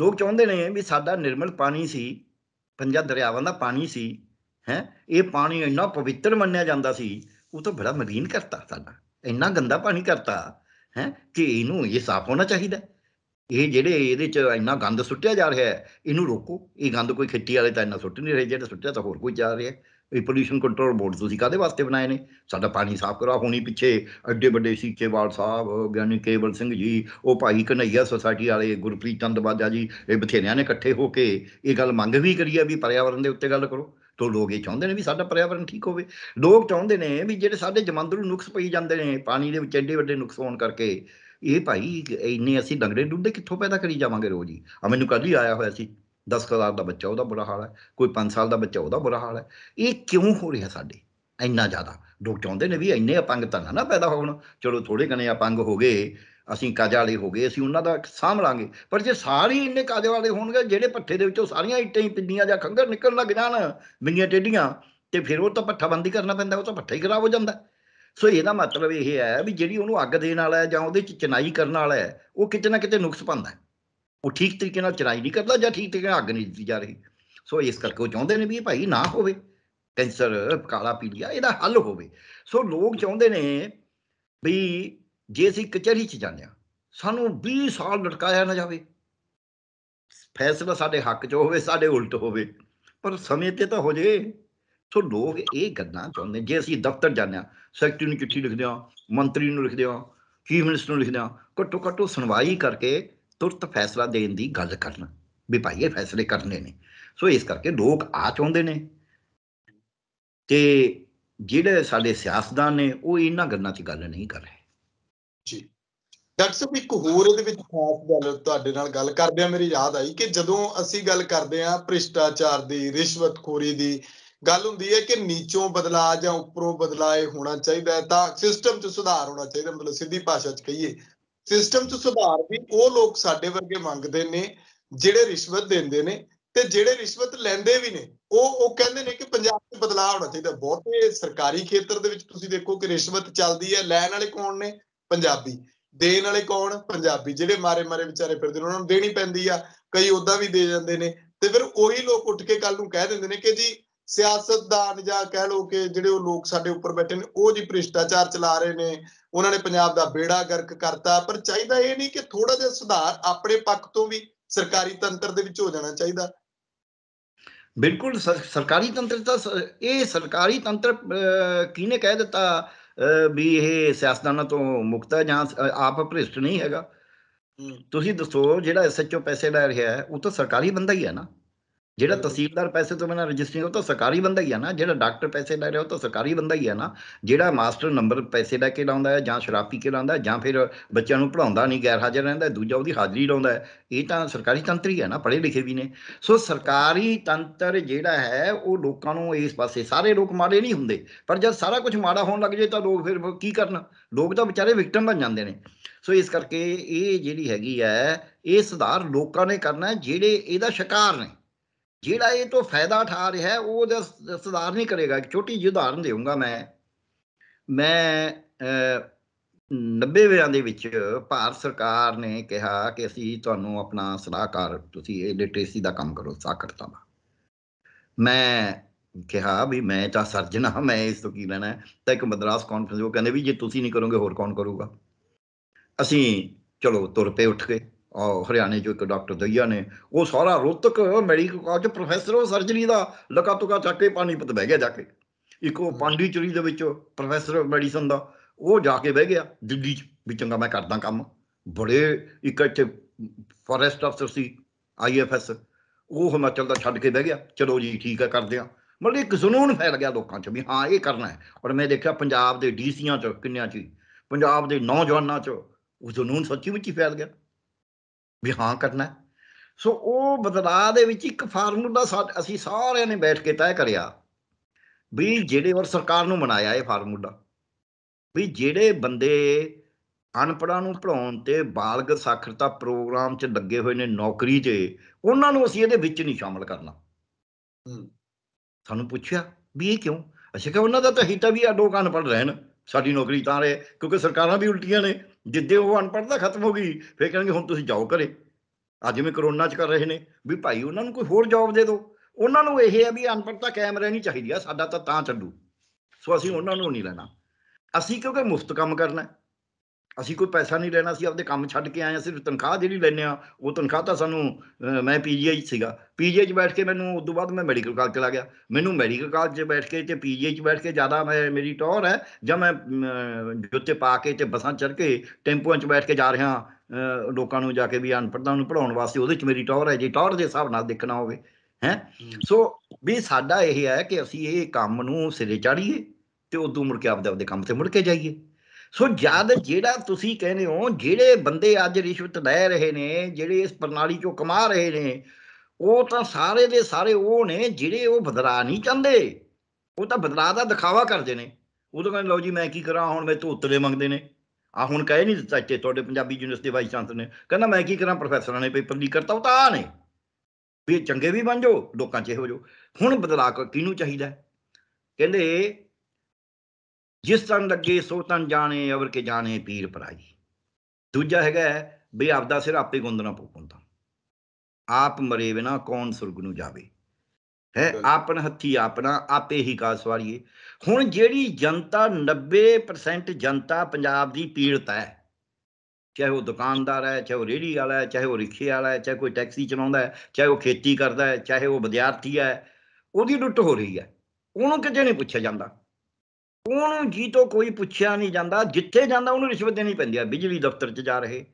ਲੋਕ ਚਾਹੁੰਦੇ ਨੇ ਵੀ ਸਾਡਾ ਨਿਰਮਲ ਪਾਣੀ ਸੀ ਪੰਜਾਂ ਦਰਿਆਵਾਂ ਦਾ ਪਾਣੀ ਸੀ ਹੈ ਇਹ ਪਾਣੀ ਇੰਨਾ ਪਵਿੱਤਰ ਮੰਨਿਆ ਜਾਂਦਾ ਸੀ ਉਹ ਤਾਂ ਬੜਾ ਮਲੀਨ ਕਰਤਾ ਸਾਡਾ ਇੰਨਾ ਗੰਦਾ ਪਾਣੀ ਕਰਤਾ ਹੈ ਕਿ ਇਹਨੂੰ ਇਹ ਸਾਫ਼ ਹੋਣਾ ਚਾਹੀਦਾ ਇਹ ਜਿਹੜੇ ਇਹਦੇ ਚ ਇੰਨਾ ਗੰਦ ਸੁੱਟਿਆ ਜਾ ਰਿਹਾ ਹੈ ਇਹਨੂੰ ਰੋਕੋ ਇਹ ਗੰਦ ਕੋਈ ਖੇਤੀ ਵਾਲੇ ਤਾਂ ਇੰਨਾ ਸੁੱਟ ਨਹੀਂ ਰਹੇ ਜਿਹੜਾ ਸੁੱਟਿਆ ਤਾਂ ਹੋਰ ਕੋਈ ਜਾ ਰਿਹਾ ਇਹ ਪੋਲੂਸ਼ਨ ਕੰਟਰੋਲ ਬੋਰਡ ਤੁਸੀਂ ਕਾਦੇ ਵਾਸਤੇ ਬਣਾਏ ਨੇ ਸਾਡਾ ਪਾਣੀ ਸਾਫ਼ ਕਰਾ ਹੋਣੀ ਪਿੱਛੇ ਅੱਡੇ ਵੱਡੇ ਸੀਚੇਵਾਲ ਸਾਹਿਬ ਗਿਆਨੀ ਕੇਵਲ ਸਿੰਘ ਜੀ ਉਹ ਭਾਈ ਕਨਈਆ ਸੁਸਾਇਟੀ ਵਾਲੇ ਗੁਰਪ੍ਰੀਤ ਚੰਦ ਬਾਜਾ ਜੀ ਇਹ ਬਥੇਰਿਆਂ ਨੇ ਇਕੱਠੇ ਹੋ ਕੇ ਇਹ ਗੱਲ ਮੰਗ ਵੀ ਕਰੀ ਆ ਵੀ ਪਰਿਆਵਰਣ ਦੇ ਉੱਤੇ ਗੱਲ ਕਰੋ ਤੋਂ ਲੋਕ ਇਹ ਚਾਹੁੰਦੇ ਨੇ ਵੀ ਸਾਡਾ ਪਰਿਆਵਰਣ ਠੀਕ ਹੋਵੇ ਲੋਕ ਚਾਹੁੰਦੇ ਨੇ ਵੀ ਜਿਹੜੇ ਸਾਡੇ ਜਮੰਦਰੂ ਨੁਕਸ ਪਈ ਜਾਂਦੇ ਨੇ ਪਾਣੀ ਦੇ ਵਿੱਚ ਐਡੇ ਵੱਡੇ ਨੁਕਸ ਹੋਣ ਕਰਕੇ ਇਹ ਭਾਈ ਇੰਨੇ ਅਸੀਂ ਡੰਗਰੇ ਡੁੱਡੇ ਕਿੱਥੋਂ ਪੈਦਾ ਕਰੀ ਜਾਵਾਂਗੇ ਰੋਜ਼ ਹੀ ਆ ਮੈਨੂੰ ਕੱਲ ਹੀ ਆਇਆ ਹੋਇਆ ਸੀ 10 10000 ਦਾ ਬੱਚਾ ਉਹਦਾ ਬੁਰਾ ਹਾਲ ਹੈ ਕੋਈ 5 ਸਾਲ ਦਾ ਬੱਚਾ ਉਹਦਾ ਬੁਰਾ ਹਾਲ ਹੈ ਇਹ ਕਿਉਂ ਹੋ ਰਿਹਾ ਸਾਡੇ ਇੰਨਾ ਜ਼ਿਆਦਾ ਲੋਕ ਚਾਹੁੰਦੇ ਨੇ ਵੀ ਇੰਨੇ ਅਪੰਗ ਤਾਂ ਨਾ ਪੈਦਾ ਹੋਣ ਚਲੋ ਥੋੜੇ ਕਨੇ ਅਪੰਗ ਹੋ ਗਏ ਅਸੀਂ ਕਾਜ ਵਾਲੇ ਹੋ ਗਏ ਅਸੀਂ ਉਹਨਾਂ ਦਾ ਸਾਂਭ ਲਾਂਗੇ ਪਰ ਜੇ ਸਾਰੇ ਇੰਨੇ ਕਾਜ ਵਾਲੇ ਹੋਣਗੇ ਜਿਹੜੇ ਪੱਠੇ ਦੇ ਵਿੱਚੋਂ ਸਾਰੀਆਂ ਇੱਟਾਂ ਹੀ ਪਿੰਨੀਆਂ ਜਾਂ ਖੰਗਰ ਨਿਕਲਣ ਲੱਗ ਜਾਣ ਮਿੰਨੀਆਂ ਟੇਡੀਆਂ ਤੇ ਫਿਰ ਉਹ ਤਾਂ ਪੱਠਾ ਬੰਦੀ ਕਰਨਾ ਪੈਂਦਾ ਉਹ ਤਾਂ ਪੱਠਾ ਹੀ ਖਰਾਬ ਹੋ ਜਾਂਦਾ ਸੋ ਇਹਦਾ ਮਤਲਬ ਇਹ ਹੈ ਵੀ ਜਿਹੜੀ ਉਹਨੂੰ ਅੱਗ ਦੇਣ ਵਾਲਾ ਹੈ ਜਾਂ ਉਹਦੇ ਚ ਚਨਾਈ ਕਰਨ ਵਾਲਾ ਹੈ ਉਹ ਕਿਤੇ ਨਾ ਕਿਤੇ ਨੁਕਸ ਪਾਉਂਦਾ ਉਹ ਠੀਕ ਤਰੀਕੇ ਨਾਲ ਚਨਾਈ ਨਹੀਂ ਕਰਦਾ ਜਾਂ ਠੀਕ ਤਰੀਕੇ ਨਾਲ ਅੱਗ ਨਹੀਂ ਦਿੱਤੀ ਜਾ ਰਹੀ ਸੋ ਇਸ ਕਰਕੇ ਉਹ ਚਾਹੁੰਦੇ ਨੇ ਵੀ ਭਾਈ ਨਾ ਹੋਵੇ ਕੈਂਸਰ ਕਾਲਾ ਪੀਲੀਆ ਇਹਦਾ ਹੱਲ ਹੋਵੇ ਸੋ ਲੋਕ ਚਾਹੁੰਦੇ ਨੇ ਵੀ ਜੇ ਅਸੀਂ ਕਚਹਿਰੀ 'ਚ ਜਾਂਦੇ ਆ ਸਾਨੂੰ 20 ਸਾਲ ਲਟਕਾਇਆ ਨਾ ਜਾਵੇ ਫੈਸਲਾ ਸਾਡੇ ਹੱਕ 'ਚ ਹੋਵੇ ਸਾਡੇ ਉਲਟ ਹੋਵੇ ਪਰ ਸਮੇਂ ਤੇ ਤਾਂ ਹੋ ਜੇ ਸੋ ਲੋਕ ਇਹ ਗੱਲਾਂ ਚਾਹੁੰਦੇ ਜੇ ਅਸੀਂ ਦਫ਼ਤਰ ਜਾਂਦੇ ਆ ਸੈਕਟਰੀ ਨੂੰ ਚਿੱਠੀ ਲਿਖਦੇ ਆ ਮੰਤਰੀ ਨੂੰ ਲਿਖਦੇ ਆ ਚੀਫ ਮਿਨਿਸਟਰ ਨੂੰ ਲਿਖਦੇ ਆ ਘੱਟੋ ਘੱਟੋ ਸੁਣਵਾਈ ਕਰਕੇ ਤੁਰਤ ਫੈਸਲਾ ਦੇਣ ਦੀ ਗੱਲ ਕਰਨ ਵੀ ਭਾਈ ਇਹ ਫੈਸਲੇ ਕਰਨੇ ਨੇ ਸੋ ਇਸ ਕਰਕੇ ਲੋਕ ਆ ਚਾਹੁੰਦੇ ਨੇ ਤੇ ਜਿਹੜੇ ਸਾਡੇ ਸਿਆਸਤਦਾਨ ਨੇ ਉਹ ਇਹਨਾਂ ਗੱਲਾਂ 'ਚ ਗੱਲ ਨਹੀਂ ਕਰ ਰਹੇ ਜੀ ਡਾਕਟਰ ਸਾਹਿਬ ਇੱਕ ਹੋਰ ਇਹਦੇ ਵਿੱਚ ਖਾਸ ਗੱਲ ਤੁਹਾਡੇ ਨਾਲ ਗੱਲ ਕਰਦੇ ਆ ਮੇਰੀ ਯਾਦ ਆਈ ਕਿ ਜਦੋਂ ਅਸੀਂ ਗੱਲ ਕਰਦੇ ਆ ਭ੍ਰਿਸ਼ਟਾਚਾਰ ਦੀ ਰਿਸ਼ਵਤਖੋਰੀ ਦੀ ਗੱਲ ਹੁੰਦੀ ਹੈ ਕਿ ਨੀਚੋਂ ਬਦਲਾ ਜਾਂ ਉੱਪਰੋਂ ਬਦਲਾਏ ਹੋਣਾ ਚਾਹੀਦਾ ਹੈ ਤਾਂ ਸਿਸਟਮ 'ਚ ਸੁਧਾਰ ਹੋਣਾ ਚਾਹੀਦਾ ਮਤਲਬ ਸਿੱਧੀ ਭਾਸ਼ਾ 'ਚ ਕਹੀਏ ਸਿਸਟਮ 'ਚ ਸੁਧਾਰ ਵੀ ਉਹ ਲੋਕ ਸਾਡੇ ਵਰਗੇ ਮੰਗਦੇ ਨੇ ਜਿਹੜੇ ਰਿਸ਼ਵਤ ਦਿੰਦੇ ਨੇ ਤੇ ਜਿਹੜੇ ਰਿਸ਼ਵਤ ਲੈਂਦੇ ਵੀ ਨੇ ਉਹ ਉਹ ਕਹਿੰਦੇ ਨੇ ਕਿ ਪੰਜਾਬ 'ਚ ਬਦਲਾਅ ਹੋਣਾ ਚਾਹੀਦਾ ਬਹੁਤੇ ਸਰਕਾਰੀ ਖੇਤਰ ਦੇ ਵਿੱਚ ਤੁਸੀਂ ਦੇਖੋ ਕਿ ਰਿਸ਼ਵਤ ਚੱਲਦੀ ਹੈ ਲੈਣ ਵਾਲੇ ਕੌਣ ਨੇ ਪੰਜਾਬੀ ਦੇਣ ਵਾਲੇ ਕੌਣ ਪੰਜਾਬੀ ਜਿਹੜੇ ਮਾਰੇ ਮਾਰੇ ਵਿਚਾਰੇ ਫਿਰਦੇ ਉਹਨਾਂ ਨੂੰ ਦੇਣੀ ਪੈਂਦੀ ਆ ਕਈ ਉਦਾਂ ਵੀ ਦੇ ਜਾਂਦੇ ਨੇ ਤੇ ਫਿਰ ਉਹੀ ਲੋਕ ਉੱਠ ਕੇ ਕੱਲ ਨੂੰ ਕਹਿ ਦਿੰਦੇ ਨੇ ਕਿ ਜੀ ਸਿਆਸਤਦਾਨ ਜਾਂ ਕਹਿ ਲੋ ਕਿ ਜਿਹੜੇ ਉਹ ਲੋਕ ਸਾਡੇ ਉੱਪਰ ਬੈਠੇ ਨੇ ਉਹ ਜੀ ਭ੍ਰਿਸ਼ਟਾਚਾਰ ਚਲਾ ਰਹੇ ਨੇ ਉਹਨਾਂ ਨੇ ਪੰਜਾਬ ਦਾ ਬੇੜਾ ਗਰਕ ਕਰਤਾ ਪਰ ਚਾਹੀਦਾ ਇਹ ਨਹੀਂ ਕਿ ਥੋੜਾ ਜਿਹਾ ਸੁਧਾਰ ਆਪਣੇ ਪੱਖ ਤੋਂ ਵੀ ਸਰਕਾਰੀ ਤੰਤਰ ਦੇ ਵਿੱਚ ਹੋ ਜਾਣਾ ਚਾਹੀਦਾ ਬਿਲਕੁਲ ਸਰਕਾਰੀ ਤੰਤਰ ਤਾਂ ਇਹ ਸਰਕਾਰੀ ਤੰਤਰ ਕਿਹਨੇ ਕਹਿ ਦਿੱਤਾ ਵੀ ਇਹ ਸਿਆਸਤਦਾਨਾਂ ਤੋਂ ਮੁਕਤ ਹੈ ਜਾਂ ਆਪ ਭ੍ਰਿਸ਼ਟ ਨਹੀਂ ਹੈਗਾ ਤੁਸੀਂ ਦੱਸੋ ਜਿਹੜਾ ਐਸਐਚਓ ਪੈਸੇ ਲੈ ਰਿਹਾ ਹੈ ਉਹ ਤਾਂ ਸਰਕਾਰੀ ਬੰਦਾ ਹੀ ਹੈ ਨਾ ਜਿਹੜਾ ਤਹਿਸੀਲਦਾਰ ਪੈਸੇ ਤੋਂ ਬਿਨਾ ਰਜਿਸਟਰਿੰਗ ਉਹ ਤਾਂ ਸਰਕਾਰੀ ਬੰਦਾ ਹੀ ਆ ਨਾ ਜਿਹੜਾ ਡਾਕਟਰ ਪੈਸੇ ਲੈ ਰਿਹਾ ਉਹ ਤਾਂ ਸਰਕਾਰੀ ਬੰਦਾ ਹੀ ਆ ਨਾ ਜਿਹੜਾ ਮਾਸਟਰ ਨੰਬਰ ਪੈਸੇ ਲੈ ਕੇ ਲਾਉਂਦਾ ਹੈ ਜਾਂ ਸ਼ਰਾਬ ਪੀ ਕੇ ਲਾਉਂਦਾ ਹੈ ਜਾਂ ਫਿਰ ਬੱਚਿਆਂ ਨੂੰ ਪੜਾਉਂਦਾ ਨਹੀਂ ਗੈਰ ਹਾਜ਼ਰ ਰਹਿੰਦਾ ਦੂਜਾ ਉਹਦੀ ਹਾਜ਼ਰੀ ਲਾਉਂਦਾ ਹੈ ਇਹ ਤਾਂ ਸਰਕਾਰੀ ਤੰਤਰ ਹੀ ਆ ਨਾ ਪੜ੍ਹੇ ਲਿਖੇ ਵੀ ਨੇ ਸੋ ਸਰਕਾਰੀ ਤੰਤਰ ਜਿਹੜਾ ਹੈ ਉਹ ਲੋਕਾਂ ਨੂੰ ਇਸ ਪਾਸੇ ਸਾਰੇ ਲੋਕ ਮਾੜੇ ਨਹੀਂ ਹੁੰਦੇ ਪਰ ਜਦ ਸਾਰਾ ਕੁਝ ਮਾੜਾ ਹੋਣ ਲੱਗ ਜੇ ਤਾਂ ਲੋਕ ਫਿਰ ਕੀ ਕਰਨ ਲੋਕ ਤਾਂ ਵਿਚਾਰੇ ਵਿਕਟਮ ਬਣ ਜਾਂਦੇ ਨੇ ਸੋ ਇਸ ਕਰਕੇ ਇਹ ਜਿਹੜੀ ਹੈਗੀ ਹੈ ਇਹ ਸੁਧਾਰ ਲੋਕਾਂ ਨੇ ਕਰਨਾ ਜਿਹੜੇ ਇਹਦਾ ਸ਼ਿਕਾਰ ਨੇ ਜਿਹੜਾ ਇਹ ਤੋਂ ਫਾਇਦਾ ਠਾ ਰਿਹਾ ਉਹ ਸੁਧਾਰ ਨਹੀਂ ਕਰੇਗਾ ਛੋਟੀ ਜਿਹੀ ਉਦਾਹਰਨ ਦੇਵਾਂਗਾ ਮੈਂ ਮੈਂ 90ਵਿਆਂ ਦੇ ਵਿੱਚ ਭਾਰਤ ਸਰਕਾਰ ਨੇ ਕਿਹਾ ਕਿ ਅਸੀਂ ਤੁਹਾਨੂੰ ਆਪਣਾ ਸਲਾਹਕਾਰ ਤੁਸੀਂ ਇਹ ਲਿਟਰੇਸੀ ਦਾ ਕੰਮ ਕਰੋ ਸਾਖਰਤਾ ਦਾ ਮੈਂ ਕਿਹਾ ਵੀ ਮੈਂ ਤਾਂ ਸਰਜਨ ਹਾਂ ਮੈਂ ਇਸ ਤੋਂ ਕੀ ਲੈਣਾ ਤਾਂ ਇੱਕ ਮਦਰਾਸ ਕਾਨਫਰੰਸ ਉਹ ਕਹਿੰਦੇ ਵੀ ਜੇ ਤੁਸੀਂ ਨਹੀਂ ਕਰੋਗੇ ਹੋਰ ਕੌਣ ਕਰੂਗਾ ਅਸੀਂ ਚਲੋ ਤੁਰ ਪਏ ਉੱਠ ਕੇ ਹਰਿਆਣੇ ਜੋ ਇੱਕ ਡਾਕਟਰ ਦਈਆ ਨੇ ਉਹ ਸਾਰਾ ਰੋਤਕ ਮੈਡੀਕਲ ਕਾਲਜ ਪ੍ਰੋਫੈਸਰ ਉਹ ਸਰਜਰੀ ਦਾ ਲਕਾ ਤੁਕਾ ਚੱਕ ਕੇ ਪਤ ਬਹਿ ਗਿਆ ਜਾ ਕੇ ਇੱਕ ਉਹ ਪਾਂਡੀਚਰੀ ਦੇ ਵਿੱਚ ਪ੍ਰੋਫੈਸਰ ਮੈਡੀਸਨ ਦਾ ਉਹ ਜਾ ਕੇ ਬਹਿ ਗਿਆ ਦਿੱਲੀ ਚ ਵੀ ਚੰਗਾ ਮੈਂ ਕਰਦਾ ਕੰਮ ਬੜੇ ਇੱਕ ਇੱਥੇ ਫੋਰੈਸਟ ਅਫਸਰ ਸੀ ਆਈਐਫਐਸ ਉਹ ਹਿਮਾਚਲ ਦਾ ਛੱਡ ਕੇ ਬਹਿ ਗਿਆ ਚਲੋ ਜੀ ਠੀਕ ਹੈ ਕਰਦੇ ਆ ਮਤਲਬ ਇੱਕ ਜ਼ਨੂਨ ਫੈਲ ਗਿਆ ਲੋਕਾਂ 'ਚ ਵੀ ਹਾਂ ਇਹ ਕਰਨਾ ਹੈ ਔਰ ਮੈਂ ਦੇਖਿਆ ਪੰਜਾਬ ਦੇ ਡੀਸੀਆਂ 'ਚ ਕਿੰਨਿਆਂ 'ਚ ਪੰਜਾਬ ਦੇ ਨੌਜਵਾਨਾਂ 'ਚ ਉਹ ਜ਼ਨੂਨ ਸੱਚੀ ਵਿੱਚ ਹੀ ਫੈਲ ਗਿਆ ਵੀ ਹਾਂ ਕਰਨਾ ਸੋ ਉਹ ਬਦਲਾਅ ਦੇ ਵਿੱਚ ਇੱਕ ਫਾਰਮੂਲਾ ਅਸੀਂ ਸਾਰਿਆਂ ਨੇ ਬੈਠ ਕੇ ਤੈਅ ਕਰਿਆ ਵੀ ਜਿਹੜੇ ਵਰ ਸਰਕਾਰ ਨੂੰ ਬਣਾਇਆ ਇਹ ਫਾਰਮੂਲਾ ਵੀ ਜਿਹੜੇ ਬੰਦੇ ਅਨਪੜਾਂ ਨੂੰ ਪੜਾਉਣ ਤੇ ਬਾਲਗ ਸਾਖਰਤਾ ਪ੍ਰੋਗਰਾਮ 'ਚ ਲੱਗੇ ਹੋਏ ਨੇ ਨੌਕਰੀ 'ਤੇ ਉਹਨਾਂ ਨੂੰ ਅਸੀਂ ਇਹਦੇ ਵਿੱਚ ਨਹੀਂ ਸ਼ਾਮਲ ਕਰਨਾ ਸਾਨੂੰ ਪੁੱਛਿਆ ਵੀ ਇਹ ਕਿਉਂ ਅਸੀਂ ਕਿਹਾ ਉਹਨਾਂ ਦਾ ਤਾਂ ਹਿੱਤਾ ਵੀ ਆ ਪੜ ਰਹੇ ਰਹਿਣ ਸਾਡੀ ਨੌਕਰੀ ਤਾਂ ਰਹੇ ਕਿਉਂਕਿ ਸਰਕਾਰਾਂ ਵੀ ਉਲਟੀਆਂ ਨੇ ਜਿੱਦੇ ਉਹ ਅਨਪੜ੍ਹਤਾ ਖਤਮ ਹੋ ਗਈ ਫੇਰ ਕਹਿੰਗੇ ਹੁਣ ਤੁਸੀਂ ਜਾਓ ਘਰੇ ਅੱਜ ਵੀ ਕਰੋਨਾ ਚ ਕਰ ਰਹੇ ਨੇ ਵੀ ਭਾਈ ਉਹਨਾਂ ਨੂੰ ਕੋਈ ਹੋਰ ਜੌਬ ਦੇ ਦਿਓ ਉਹਨਾਂ ਨੂੰ ਇਹ ਹੈ ਵੀ ਅਨਪੜ੍ਹਤਾ ਕਾਇਮ ਰਹਿਣੀ ਚਾਹੀਦੀ ਆ ਸਾਡਾ ਤਾਂ ਤਾਂ ਛੱਡੂ ਸੋ ਅਸੀਂ ਉਹਨਾਂ ਨੂੰ ਨਹੀਂ ਲੈਣਾ ਅਸੀਂ ਕਿਉਂਕਿ ਮੁਫਤ ਕੰਮ ਕਰਨਾ ਅਸੀਂ ਕੋਈ ਪੈਸਾ ਨਹੀਂ ਲੈਣਾ ਸੀ ਆਪਦੇ ਕੰਮ ਛੱਡ ਕੇ ਆਏ ਆ ਸਿਰਫ ਤਨਖਾਹ ਜਿਹੜੀ ਲੈਨੇ ਆ ਉਹ ਤਨਖਾਹ ਤਾਂ ਸਾਨੂੰ ਮੈਂ ਪੀਜੀਆਈ ਸੀਗਾ ਪੀਜੀਆਈ 'ਚ ਬੈਠ ਕੇ ਮੈਨੂੰ ਉਸ ਤੋਂ ਬਾਅਦ ਮੈਂ ਮੈਡੀਕਲ ਕਾਲਜ ਚਲਾ ਗਿਆ ਮੈਨੂੰ ਮੈਡੀਕਲ ਕਾਲਜ 'ਚ ਬੈਠ ਕੇ ਤੇ ਪੀਜੀਆਈ 'ਚ ਬੈਠ ਕੇ ਜ਼ਿਆਦਾ ਮੈਂ ਮੇਰੀ ਟੌਰ ਹੈ ਜਦ ਮੈਂ ਜੁੱਤੇ ਪਾ ਕੇ ਤੇ ਬਸਾਂ ਚੜ ਕੇ ਟੈਂਪੂਆਂ 'ਚ ਬੈਠ ਕੇ ਜਾ ਰਿਹਾ ਲੋਕਾਂ ਨੂੰ ਜਾ ਕੇ ਵੀ ਅਨਪੜ੍ਹਾਂ ਨੂੰ ਪੜਾਉਣ ਵਾਸਤੇ ਉਹਦੇ 'ਚ ਮੇਰੀ ਟੌਰ ਹੈ ਜੇ ਟੌਰ ਦੇ ਹਿਸਾਬ ਨਾਲ ਦੇਖਣਾ ਹੋਵੇ ਹੈ ਸੋ ਵੀ ਸਾਡਾ ਇਹ ਹੈ ਕਿ ਅਸੀਂ ਇਹ ਕੰਮ ਨੂੰ ਸਿਰੇ ਚਾੜੀਏ ਤੇ ਉਦੋਂ ਮੁੜ ਕੇ ਆਪਦੇ ਆਪਦੇ ਕੰਮ ਤੇ ਮੁੜ ਕੇ ਜਾਈਏ ਸੋ ਜਦ ਜਿਹੜਾ ਤੁਸੀਂ ਕਹਿੰਦੇ ਹੋ ਜਿਹੜੇ ਬੰਦੇ ਅੱਜ ਰਿਸ਼ਵਤ ਲੈ ਰਹੇ ਨੇ ਜਿਹੜੇ ਇਸ ਪ੍ਰਣਾਲੀ ਚੋਂ ਕਮਾ ਰਹੇ ਨੇ ਉਹ ਤਾਂ ਸਾਰੇ ਦੇ ਸਾਰੇ ਉਹ ਨੇ ਜਿਹੜੇ ਉਹ ਬਦਲਾ ਨਹੀਂ ਚਾਹੁੰਦੇ ਉਹ ਤਾਂ ਬਦਲਾ ਦਾ ਦਿਖਾਵਾ ਕਰਦੇ ਨੇ ਉਹ ਤਾਂ ਕਹਿੰਦੇ ਲਓ ਜੀ ਮੈਂ ਕੀ ਕਰਾਂ ਹੁਣ ਮੈਂ ਧੋਤਲੇ ਮੰਗਦੇ ਨੇ ਆ ਹੁਣ ਕਹੇ ਨਹੀਂ ਦਿੱਤਾ ਇੱਥੇ ਤੁਹਾਡੇ ਪੰਜਾਬੀ ਯੂਨੀਵਰਸਿਟੀ ਦੇ ਵਾਈਸ ਚਾਂਸਲਰ ਨੇ ਕਹਿੰਦਾ ਮੈਂ ਕੀ ਕਰਾਂ ਪ੍ਰੋਫੈਸਰਾਂ ਨੇ ਪੇਪਰ ਲੀਕ ਕਰਤਾ ਉਹ ਤਾਂ ਆ ਨੇ ਵੀ ਚੰਗੇ ਵੀ ਬਣ ਜਾਓ ਲੋਕਾਂ 'ਚ ਇਹੋ ਜੋ ਹੁਣ ਬਦਲਾ ਕਿਹਨੂੰ ਚਾਹੀਦਾ ਕਹਿੰਦੇ ਜਿਸ ਤਨ ਲੱਗੇ ਸੋ ਤਨ ਜਾਣੇ ਅਵਰ ਕੇ ਜਾਣੇ ਪੀਰ ਪਰਾਈ ਦੂਜਾ ਹੈਗਾ ਵੀ ਆਪਦਾ ਸਿਰ ਆਪੇ ਗੁੰਦਣਾ ਪਉਂਦਾ ਆਪ ਮਰੇ ਬਿਨਾ ਕੌਣ ਸੁਰਗ ਨੂੰ ਜਾਵੇ ਹੈ ਆਪਨ ਹੱਥੀ ਆਪਣਾ ਆਪੇ ਹੀ ਕਾ ਸਵਾਰੀਏ ਹੁਣ ਜਿਹੜੀ ਜਨਤਾ 90% ਜਨਤਾ ਪੰਜਾਬ ਦੀ ਪੀੜਤ ਹੈ ਚਾਹੇ ਉਹ ਦੁਕਾਨਦਾਰ ਹੈ ਚਾਹੇ ਉਹ ਰੇੜੀ ਵਾਲਾ ਹੈ ਚਾਹੇ ਉਹ ਰਿਕਸ਼ੇ ਵਾਲਾ ਹੈ ਚਾਹੇ ਕੋਈ ਟੈਕਸੀ ਚਲਾਉਂਦਾ ਹੈ ਚਾਹੇ ਉਹ ਖੇਤੀ ਕਰਦਾ ਹੈ ਚਾਹੇ ਉਹ ਵਿਦਿਆਰਥੀ ਹੈ ਉਹਦੀ ਲੁੱਟ ਹੋ ਰਹੀ ਹੈ ਉਹਨੂੰ ਕਿਤੇ ਨਹੀਂ ਪੁੱਛਿਆ ਜਾਂਦਾ ਉਹਨੂੰ ਜੀ ਤੋਂ ਕੋਈ ਪੁੱਛਿਆ ਨਹੀਂ ਜਾਂਦਾ ਜਿੱਥੇ ਜਾਂਦਾ ਉਹਨੂੰ ਰਿਸ਼ਵਤ ਦੇਣੀ ਪੈਂਦੀ ਆ ਬਿਜਲੀ ਦਫ਼ਤਰ 'ਚ ਜਾ ਰਹੇ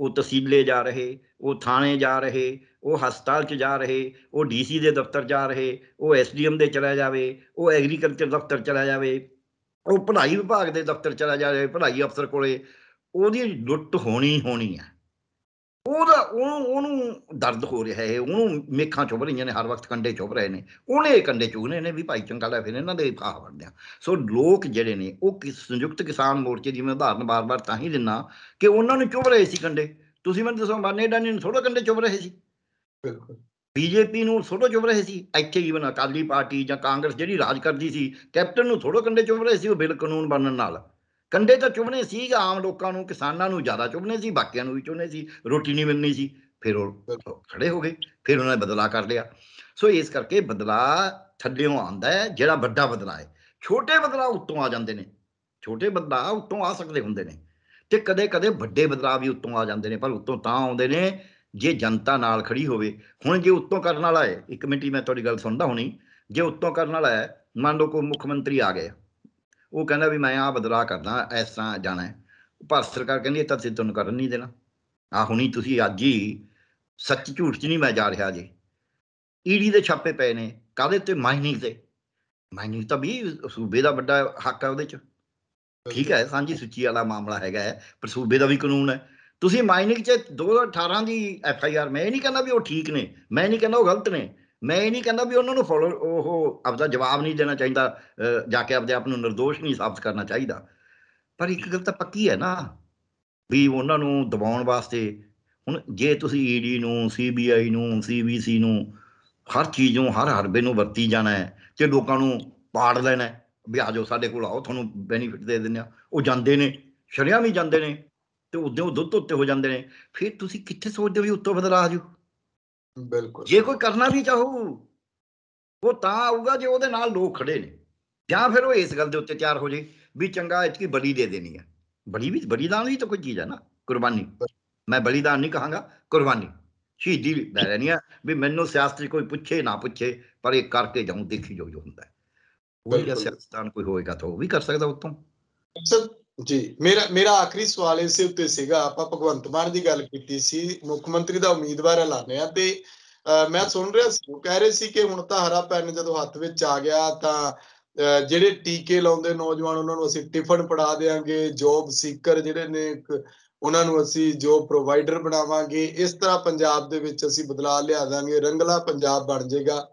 ਉਹ ਤਹਿਸੀਲੇ ਜਾ ਰਹੇ ਉਹ ਥਾਣੇ ਜਾ ਰਹੇ ਉਹ ਹਸਪਤਾਲ 'ਚ ਜਾ ਰਹੇ ਉਹ ਡੀਸੀ ਦੇ ਦਫ਼ਤਰ ਜਾ ਰਹੇ ਉਹ ਐਸਡੀਐਮ ਦੇ ਚਲਾ ਜਾਵੇ ਉਹ ਐਗਰੀਕਲਚਰ ਦਫ਼ਤਰ ਚਲਾ ਜਾਵੇ ਉਹ ਪੜ੍ਹਾਈ ਵਿਭਾਗ ਦੇ ਦਫ਼ਤਰ ਚਲਾ ਜਾਵੇ ਪੜ੍ਹਾਈ ਅਫਸਰ ਕੋਲੇ ਉਹਦੀ ਲੁੱਟ ਹੋਣੀ ਹੋਣੀ ਆ ਉਹਦਾ ਉਹਨੂੰ ਉਹਨੂੰ ਦਰਦ ਹੋ ਰਿਹਾ ਹੈ ਉਹਨੂੰ ਮੇਖਾਂ ਚੁਭ ਰਹੀਆਂ ਨੇ ਹਰ ਵਕਤ ਕੰਡੇ ਚੁਭ ਰਹੇ ਨੇ ਉਹਨੇ ਕੰਡੇ ਚੁਗਨੇ ਨੇ ਵੀ ਭਾਈ ਚੰਗਾ ਲੈ ਫਿਰ ਇਹਨਾਂ ਦੇ ਫਾਹ ਵੜਦੇ ਆ ਸੋ ਲੋਕ ਜਿਹੜੇ ਨੇ ਉਹ ਸੰਯੁਕਤ ਕਿਸਾਨ ਮੋਰਚੇ ਦੀ ਮੈਂ ਉਦਾਹਰਨ ਬਾਰ-ਬਾਰ ਤਾਂ ਹੀ ਦਿੰਨਾ ਕਿ ਉਹਨਾਂ ਨੂੰ ਚੁਭ ਰਹੇ ਸੀ ਕੰਡੇ ਤੁਸੀਂ ਮੈਨੂੰ ਦੱਸੋ ਬਾਨੇਡਾ ਨੇ ਥੋੜਾ ਕੰਡੇ ਚੁਭ ਰਹੇ ਸੀ ਬਿਲਕੁਲ ਬੀਜੇਪੀ ਨੂੰ ਥੋੜਾ ਚੁਭ ਰਹੇ ਸੀ ਇੱਥੇ ਈਵਨ ਅਕਾਲੀ ਪਾਰਟੀ ਜਾਂ ਕਾਂਗਰਸ ਜਿਹੜੀ ਰਾਜ ਕਰਦੀ ਸੀ ਕੈਪਟਨ ਨੂੰ ਥੋੜਾ ਕੰਡੇ ਚੁਭ ਰਹੇ ਸੀ ਉਹ ਬਿਲ ਕਾਨੂੰਨ ਬਣਨ ਨਾਲ ਕੰਡੇ ਤਾਂ ਚੁਬਨੇ ਸੀ ਆਮ ਲੋਕਾਂ ਨੂੰ ਕਿਸਾਨਾਂ ਨੂੰ ਜ਼ਿਆਦਾ ਚੁਬਨੇ ਸੀ ਬਾਕੀਆਂ ਨੂੰ ਵੀ ਚੁਬਨੇ ਸੀ ਰੋਟੀ ਨਹੀਂ ਮਿਲਣੀ ਸੀ ਫਿਰ ਉਹ ਖੜੇ ਹੋ ਗਏ ਫਿਰ ਉਹਨਾਂ ਨੇ ਬਦਲਾ ਕਰ ਲਿਆ ਸੋ ਇਸ ਕਰਕੇ ਬਦਲਾ ਥੱਲੇੋਂ ਆਉਂਦਾ ਹੈ ਜਿਹੜਾ ਵੱਡਾ ਬਦਲਾ ਹੈ ਛੋਟੇ ਬਦਲਾ ਉੱਤੋਂ ਆ ਜਾਂਦੇ ਨੇ ਛੋਟੇ ਬਦਲਾ ਉੱਤੋਂ ਆ ਸਕਦੇ ਹੁੰਦੇ ਨੇ ਤੇ ਕਦੇ-ਕਦੇ ਵੱਡੇ ਬਦਲਾ ਵੀ ਉੱਤੋਂ ਆ ਜਾਂਦੇ ਨੇ ਪਰ ਉੱਤੋਂ ਤਾਂ ਆਉਂਦੇ ਨੇ ਜੇ ਜਨਤਾ ਨਾਲ ਖੜੀ ਹੋਵੇ ਹੁਣ ਜੇ ਉੱਤੋਂ ਕਰਨ ਵਾਲਾ ਹੈ ਇੱਕ ਮਿੰਟ ਹੀ ਮੈਂ ਤੁਹਾਡੀ ਗੱਲ ਸੁਣਦਾ ਹੁਣੀ ਜੇ ਉੱਤੋਂ ਕਰਨ ਵਾਲਾ ਹੈ ਮੰਨ ਲਓ ਕੋਈ ਮੁੱਖ ਮੰਤਰੀ ਆ ਗਏ ਉਹ ਕਹਿੰਦਾ ਵੀ ਮੈਂ ਆ ਬਦਲਾ ਕਰਦਾ ਇਸ ਤਰ੍ਹਾਂ ਜਾਣਾ ਪਰ ਸਰਕਾਰ ਕਹਿੰਦੀ ਇਹ ਤਾਂ ਤੇ ਤੁਹਾਨੂੰ ਕਰਨ ਨਹੀਂ ਦੇਣਾ ਆ ਹੁਣੀ ਤੁਸੀਂ ਅੱਜ ਹੀ ਸੱਚ ਝੂਠ 'ਚ ਨਹੀਂ ਮੈਂ ਜਾ ਰਿਹਾ ਜੀ ਈਡੀ ਦੇ ਛਾਪੇ ਪਏ ਨੇ ਕਾਦੇ ਤੇ ਮਾਈਨਿੰਗ ਤੇ ਮਾਈਨਿੰਗ ਤਾਂ ਵੀ ਸੂਬੇ ਦਾ ਵੱਡਾ ਹੱਕ ਹੈ ਉਹਦੇ 'ਚ ਠੀਕ ਹੈ ਸਾਂਝੀ ਸੂਚੀ ਵਾਲਾ ਮਾਮਲਾ ਹੈਗਾ ਹੈ ਪਰ ਸੂਬੇ ਦਾ ਵੀ ਕਾਨੂੰਨ ਹੈ ਤੁਸੀਂ ਮਾਈਨਿੰਗ 'ਚ 2018 ਦੀ ਐਫ ਆਈ ਆਰ ਮੈਂ ਇਹ ਨਹੀਂ ਕਹਿੰਦਾ ਵੀ ਉਹ ਠੀਕ ਨੇ ਮੈਂ ਨਹੀਂ ਕਹਿੰਦਾ ਉਹ ਗਲਤ ਨੇ ਮੈਂ ਇਹ ਨਹੀਂ ਕਹਿੰਦਾ ਵੀ ਉਹਨਾਂ ਨੂੰ ਫੋਲੋ ਉਹ ਆਪਦਾ ਜਵਾਬ ਨਹੀਂ ਦੇਣਾ ਚਾਹੀਦਾ ਜਾ ਕੇ ਆਪਦੇ ਆਪ ਨੂੰ નિર્ਦੋਸ਼ ਨਹੀਂ ਸਾਬਤ ਕਰਨਾ ਚਾਹੀਦਾ ਪਰ ਇੱਕ ਗੱਲ ਤਾਂ ਪੱਕੀ ਹੈ ਨਾ ਵੀ ਉਹਨਾਂ ਨੂੰ ਦਬਾਉਣ ਵਾਸਤੇ ਹੁਣ ਜੇ ਤੁਸੀਂ ਈਡੀ e ਨੂੰ ਸੀਬੀਆਈ ਨੂੰ ਸੀਬੀਸੀ ਨੂੰ ਹਰ ਚੀਜ਼ ਨੂੰ ਹਰ ਹਰਬੇ ਨੂੰ ਵਰਤੀ ਜਾਣਾ ਹੈ ਤੇ ਲੋਕਾਂ ਨੂੰ ਪਾੜ ਲੈਣਾ ਵੀ ਆਜੋ ਸਾਡੇ ਕੋਲ ਆਓ ਤੁਹਾਨੂੰ ਬੈਨੀਫਿਟ ਦੇ ਦਿੰਦੇ ਆ ਉਹ ਜਾਂਦੇ ਨੇ ਸ਼ਰਿਆ ਵੀ ਜਾਂਦੇ ਨੇ ਤੇ ਉਦੋਂ ਦੁੱਧ ਉੱਤੇ ਹੋ ਜਾਂਦੇ ਨੇ ਫਿਰ ਤੁਸੀਂ ਕਿੱਥੇ ਸੋਚਦੇ ਹੋ ਵੀ ਉੱਤੋਂ ਬਦਲਾ ਆ ਬਿਲਕੁਲ ਜੇ ਕੋਈ ਕਰਨਾ ਵੀ ਚਾਹੂ ਉਹ ਤਾਂ ਆਊਗਾ ਜੇ ਉਹਦੇ ਨਾਲ ਲੋਕ ਖੜੇ ਨੇ ਜਾਂ ਫਿਰ ਉਹ ਇਸ ਗੱਲ ਦੇ ਉੱਤੇ ਤਿਆਰ ਹੋ ਜੇ ਵੀ ਚੰਗਾ ਇਤਕੀ ਬਲੀ ਦੇ ਦੇਣੀ ਆ ਬਲੀ ਵੀ ਬਲੀਦਾਨ ਵੀ ਤਾਂ ਕੋਈ ਚੀਜ਼ ਆ ਨਾ ਕੁਰਬਾਨੀ ਮੈਂ ਬਲੀਦਾਨ ਨਹੀਂ ਕਹਾਂਗਾ ਕੁਰਬਾਨੀ ਸ਼ਹੀਦੀ ਲੈ ਲੈਣੀ ਆ ਵੀ ਮੈਨੂੰ ਸਿਆਸਤ ਕੋਈ ਪੁੱਛੇ ਨਾ ਪੁੱਛੇ ਪਰ ਇਹ ਕਰਕੇ ਜਾਉਂ ਦੇਖੀ ਜੋ ਜੋ ਹੁੰਦਾ ਕੋਈ ਜਿਹੜਾ ਸਿਆਸਤਾਨ ਕੋਈ ਹੋਏਗਾ ਤਾਂ ਉਹ ਵੀ ਕਰ ਸਕਦਾ ਉਤੋਂ ਜੀ ਮੇਰਾ ਮੇਰਾ ਆਖਰੀ ਸਵਾਲ ਇਸ ਉੱਤੇ ਸੀਗਾ ਆਪਾਂ ਭਗਵੰਤ ਮਾਨ ਦੀ ਗੱਲ ਕੀਤੀ ਸੀ ਮੁੱਖ ਮੰਤਰੀ ਦਾ ਉਮੀਦਵਾਰ ਐਲਾਨੇ ਆ ਤੇ ਮੈਂ ਸੁਣ ਰਿਹਾ ਸੀ ਉਹ ਕਹਿ ਰਹੇ ਸੀ ਕਿ ਹੁਣ ਤਾਂ ਹਰਾ ਪੈਨ ਜਦੋਂ ਹੱਥ ਵਿੱਚ ਆ ਗਿਆ ਤਾਂ ਜਿਹੜੇ ਟੀਕੇ ਲਾਉਂਦੇ ਨੌਜਵਾਨ ਉਹਨਾਂ ਨੂੰ ਅਸੀਂ ਟਿਫਨ ਪੜਾ ਦੇਾਂਗੇ ਜੌਬ ਸੀਕਰ ਜਿਹੜੇ ਨੇ ਉਹਨਾਂ ਨੂੰ ਅਸੀਂ ਜੋਬ ਪ੍ਰੋਵਾਈਡਰ ਬਣਾਵਾਂਗੇ ਇਸ ਤਰ੍ਹਾਂ ਪੰਜਾਬ ਦੇ ਵਿੱਚ ਅਸੀਂ ਬਦਲਾਅ ਲਿਆ ਦਾਂਗੇ ਰੰਗਲਾ ਪੰਜਾਬ ਬਣ ਜਾਏਗਾ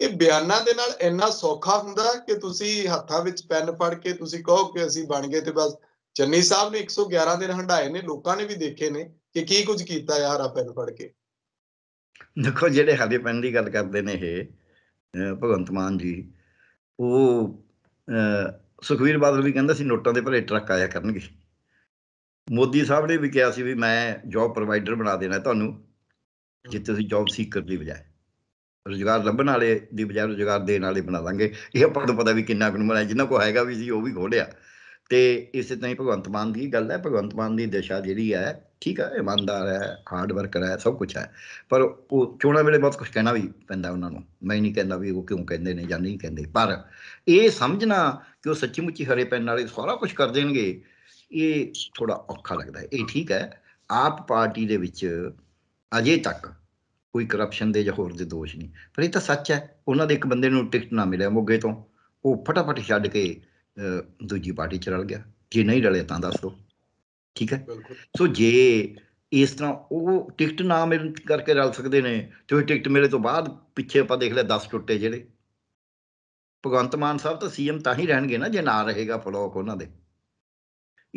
ਇਹ ਬਿਆਨਾਂ ਦੇ ਨਾਲ ਇੰਨਾ ਸੌਖਾ ਹੁੰਦਾ ਕਿ ਤੁਸੀਂ ਹੱਥਾਂ ਵਿੱਚ ਪੈਨ ਫੜ ਕੇ ਤੁਸੀਂ ਕਹੋ ਕਿ ਅਸੀਂ ਬਣ ਗਏ ਤੇ ਬਸ ਚੰਨੀ ਸਾਹਿਬ ਨੇ 111 ਦਿਨ ਹੰਡਾਏ ਨੇ ਲੋਕਾਂ ਨੇ ਵੀ ਦੇਖੇ ਨੇ ਕਿ ਕੀ ਕੁਝ ਕੀਤਾ ਯਾਰ ਆਪੈਨ ਫੜ ਕੇ ਦੇਖੋ ਜਿਹੜੇ ਹਾਲੇ ਪੈਨ ਦੀ ਗੱਲ ਕਰਦੇ ਨੇ ਇਹ ਭਗਵੰਤ ਮਾਨ ਜੀ ਉਹ ਸੁਖਵੀਰ ਬਾਦਲ ਵੀ ਕਹਿੰਦਾ ਸੀ ਨੋਟਾਂ ਦੇ ਭਰੇ ਟਰੱਕ ਆਇਆ ਕਰਨਗੇ ਮੋਦੀ ਸਾਹਿਬ ਨੇ ਵੀ ਕਿਹਾ ਸੀ ਵੀ ਮੈਂ ਜੌਬ ਪ੍ਰੋਵਾਈਡਰ ਬਣਾ ਦੇਣਾ ਤੁਹਾਨੂੰ ਜਿੱਥੇ ਤੁਸੀਂ ਜੌਬ ਸੀਕਰ ਦੀ ਬਜਾਏ ਰੋਜ਼ਗਾਰ ਲੱਭਣ ਵਾਲੇ ਦੀ ਬਜਾਏ ਰੋਜ਼ਗਾਰ ਦੇਣ ਵਾਲੇ ਬਣਾ ਲਾਂਗੇ ਇਹ ਆਪਾਂ ਨੂੰ ਪਤਾ ਵੀ ਕਿੰਨਾ ਕੁ ਮਿਲਿਆ ਜਿੰਨਾ ਕੋ ਹੈਗਾ ਵੀ ਸੀ ਉਹ ਵੀ ਖੋੜਿਆ ਤੇ ਇਸੇ ਤਰ੍ਹਾਂ ਹੀ ਭਗਵੰਤ ਮਾਨ ਦੀ ਗੱਲ ਹੈ ਭਗਵੰਤ ਮਾਨ ਦੀ ਦਿਸ਼ਾ ਜਿਹੜੀ ਹੈ ਠੀਕ ਹੈ ਇਮਾਨਦਾਰ ਹੈ ਹਾਰਡ ਵਰਕਰ ਹੈ ਸਭ ਕੁਝ ਹੈ ਪਰ ਉਹ ਚੋਣਾਂ ਵੇਲੇ ਬਹੁਤ ਕੁਝ ਕਹਿਣਾ ਵੀ ਪੈਂਦਾ ਉਹਨਾਂ ਨੂੰ ਮੈਂ ਨਹੀਂ ਕਹਿੰਦਾ ਵੀ ਉਹ ਕਿਉਂ ਕਹਿੰਦੇ ਨੇ ਜਾਂ ਨਹੀਂ ਕਹਿੰਦੇ ਪਰ ਇਹ ਸਮਝਣਾ ਕਿ ਉਹ ਸੱਚੀ ਮੁੱਚੀ ਹਰੇ ਪੈਣ ਵਾਲੇ ਸਾਰਾ ਕੁਝ ਕਰ ਦੇਣਗੇ ਇਹ ਥੋੜਾ ਔਖਾ ਲੱਗਦਾ ਹੈ ਇਹ ਠੀਕ ਹੈ ਆਪ ਪਾਰਟੀ ਦੇ ਵਿੱਚ ਅਜੇ ਤੱਕ ਕੋਈ ਕਰਪਸ਼ਨ ਦੇ ਜਾਂ ਹੋਰ ਦੇ ਦੋਸ਼ ਨਹੀਂ ਪਰ ਇਹ ਤਾਂ ਸੱਚ ਹੈ ਉਹਨਾਂ ਦੇ ਇੱਕ ਬੰਦੇ ਨੂੰ ਟਿਕਟ ਨਾ ਮਿਲਿਆ ਮੋਗੇ ਤੋਂ ਉਹ ਫਟਾਫਟ ਛੱਡ ਕੇ ਦੂਜੀ ਪਾਰਟੀ ਚ ਰਲ ਗਿਆ ਜੇ ਨਹੀਂ ਰਲੇ ਤਾਂ ਦੱਸ ਦਿਓ ਠੀਕ ਹੈ ਸੋ ਜੇ ਇਸ ਤਰ੍ਹਾਂ ਉਹ ਟਿਕਟ ਨਾ ਮਿਲਣ ਕਰਕੇ ਰਲ ਸਕਦੇ ਨੇ ਤੇ ਉਹ ਟਿਕਟ ਮਿਲੇ ਤੋਂ ਬਾਅਦ ਪਿੱਛੇ ਆਪਾਂ ਦੇਖ ਲਿਆ 10 ਟੁੱਟੇ ਜਿਹੜੇ ਭਗਵੰਤ ਮਾਨ ਸਾਹਿਬ ਤਾਂ ਸੀਐਮ ਤਾਂ ਹੀ ਰਹਿਣਗੇ ਨਾ ਜੇ ਨਾ ਰਹੇਗਾ ਫਲੋਕ ਉਹਨਾਂ ਦੇ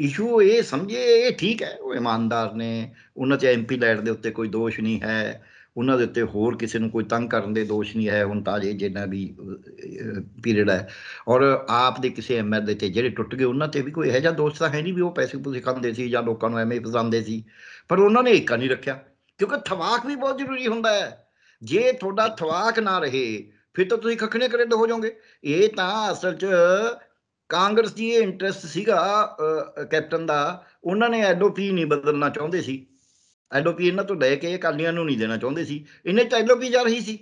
ਇਸ਼ੂ ਇਹ ਸਮਝੇ ਇਹ ਠੀਕ ਹੈ ਉਹ ਇਮਾਨਦਾਰ ਨੇ ਉਹਨਾਂ 'ਚ ਐਮਪੀ ਲੈਟ ਦੇ ਉੱਤੇ ਕੋਈ ਦੋਸ਼ ਨਹੀਂ ਹੈ ਉਹਨਾਂ ਦੇ ਉੱਤੇ ਹੋਰ ਕਿਸੇ ਨੂੰ ਕੋਈ ਤੰਗ ਕਰਨ ਦੇ ਦੋਸ਼ ਨਹੀਂ ਹੈ ਹੁਣ ਤਾਂ ਜੇ ਜਿੰਨਾ ਵੀ ਪੀਰੀਅਡ ਹੈ ਔਰ ਆਪ ਦੇ ਕਿਸੇ ਐਮਐਲ ਦੇ ਤੇ ਜਿਹੜੇ ਟੁੱਟ ਗਏ ਉਹਨਾਂ ਤੇ ਵੀ ਕੋਈ ਇਹ ਜਿਹਾ ਦੋਸ਼ ਤਾਂ ਹੈ ਨਹੀਂ ਵੀ ਉਹ ਪੈਸੇ ਪੂਸੇ ਖਾਂਦੇ ਸੀ ਜਾਂ ਲੋਕਾਂ ਨੂੰ ਐਵੇਂ ਫਸਾਉਂਦੇ ਸੀ ਪਰ ਉਹਨਾਂ ਨੇ ਏਕਾ ਨਹੀਂ ਰੱਖਿਆ ਕਿਉਂਕਿ ਥਵਾਕ ਵੀ ਬਹੁਤ ਜ਼ਰੂਰੀ ਹੁੰਦਾ ਹੈ ਜੇ ਤੁਹਾਡਾ ਥਵਾਕ ਨਾ ਰਹੇ ਫਿਰ ਤਾਂ ਤੁਸੀਂ ਖਖਣੇ ਕਰਿੰਦ ਹੋ ਜਾਓਗੇ ਇਹ ਤਾਂ ਅਸਲ 'ਚ ਕਾਂਗਰਸ ਦੀ ਇਹ ਇੰਟਰਸਟ ਸੀਗਾ ਕੈਪਟਨ ਦਾ ਉਹਨਾਂ ਨੇ ਐਡਓਪੀ ਨਹੀਂ ਬਦਲਣਾ ਚਾਹੁੰਦੇ ਸੀ ਐਲਓਪੀ ਇਹਨਾਂ ਤੋਂ ਲੈ ਕੇ ਅਕਾਲੀਆਂ ਨੂੰ ਨਹੀਂ ਦੇਣਾ ਚਾਹੁੰਦੇ ਸੀ ਇਹਨੇ ਤਾਂ ਐਲਓਪੀ ਜਾ ਰਹੀ ਸੀ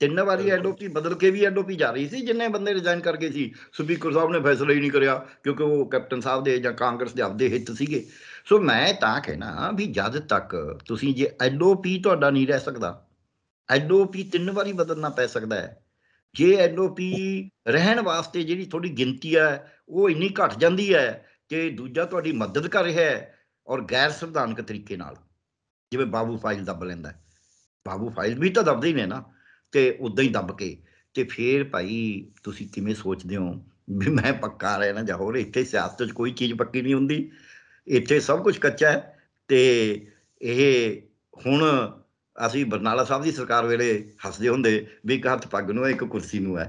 ਤਿੰਨ ਵਾਰੀ ਐਲਓਪੀ ਬਦਲ ਕੇ ਵੀ ਐਲਓਪੀ ਜਾ ਰਹੀ ਸੀ ਜਿੰਨੇ ਬੰਦੇ ਰਿਜ਼ਾਈਨ ਕਰ ਗਏ ਸੀ ਸੁਪੀਕਰ ਸਾਹਿਬ ਨੇ ਫੈਸਲਾ ਹੀ ਨਹੀਂ ਕਰਿਆ ਕਿਉਂਕਿ ਉਹ ਕੈਪਟਨ ਸਾਹਿਬ ਦੇ ਜਾਂ ਕਾਂਗਰਸ ਦੇ ਆਪਦੇ ਹਿੱਤ ਸੀਗੇ ਸੋ ਮੈਂ ਤਾਂ ਕਹਿਣਾ ਵੀ ਜਦ ਤੱਕ ਤੁਸੀਂ ਜੇ ਐਲਓਪੀ ਤੁਹਾਡਾ ਨਹੀਂ ਰਹਿ ਸਕਦਾ ਐਲਓਪੀ ਤਿੰਨ ਵਾਰੀ ਬਦਲਣਾ ਪੈ ਸਕਦਾ ਹੈ ਜੇ ਐਲਓਪੀ ਰਹਿਣ ਵਾਸਤੇ ਜਿਹੜੀ ਥੋੜੀ ਗਿਣਤੀ ਹੈ ਉਹ ਇੰਨੀ ਘਟ ਜਾਂਦੀ ਹੈ ਕਿ ਦੂਜਾ ਤੁਹਾਡੀ ਮਦਦ ਕਰ ਰਿਹਾ ਹੈ ਔਰ ਗੈਰ ਸੰਵਿਧਾਨਕ ਤਰੀਕੇ ਨਾਲ ਜਿਵੇਂ ਬਾਬੂ ਫਾਈਲ ਦੱਬ ਲੈਂਦਾ ਬਾਬੂ ਫਾਈਲ ਵੀ ਤਾਂ ਦੱਬਦੇ ਨੇ ਨਾ ਤੇ ਉਦਾਂ ਹੀ ਦੱਬ ਕੇ ਤੇ ਫੇਰ ਭਾਈ ਤੁਸੀਂ ਕਿਵੇਂ ਸੋਚਦੇ ਹੋ ਵੀ ਮੈਂ ਪੱਕਾ ਰਹਿਣਾ ਜਾਂ ਹੋਰ ਇੱਥੇ ਸਿਆਸਤ ਵਿੱਚ ਕੋਈ ਚੀਜ਼ ਪੱਕੀ ਨਹੀਂ ਹੁੰਦੀ ਇੱਥੇ ਸਭ ਕੁਝ ਕੱਚਾ ਹੈ ਤੇ ਇਹ ਹੁਣ ਅਸੀਂ ਬਰਨਾਲਾ ਸਾਹਿਬ ਦੀ ਸਰਕਾਰ ਵੇਲੇ ਹੱਸਦੇ ਹੁੰਦੇ ਵੀ ਇੱਕ ਹੱਥ ਪੱਗ ਨੂੰ ਇੱਕ ਕੁਰਸੀ ਨੂੰ ਹੈ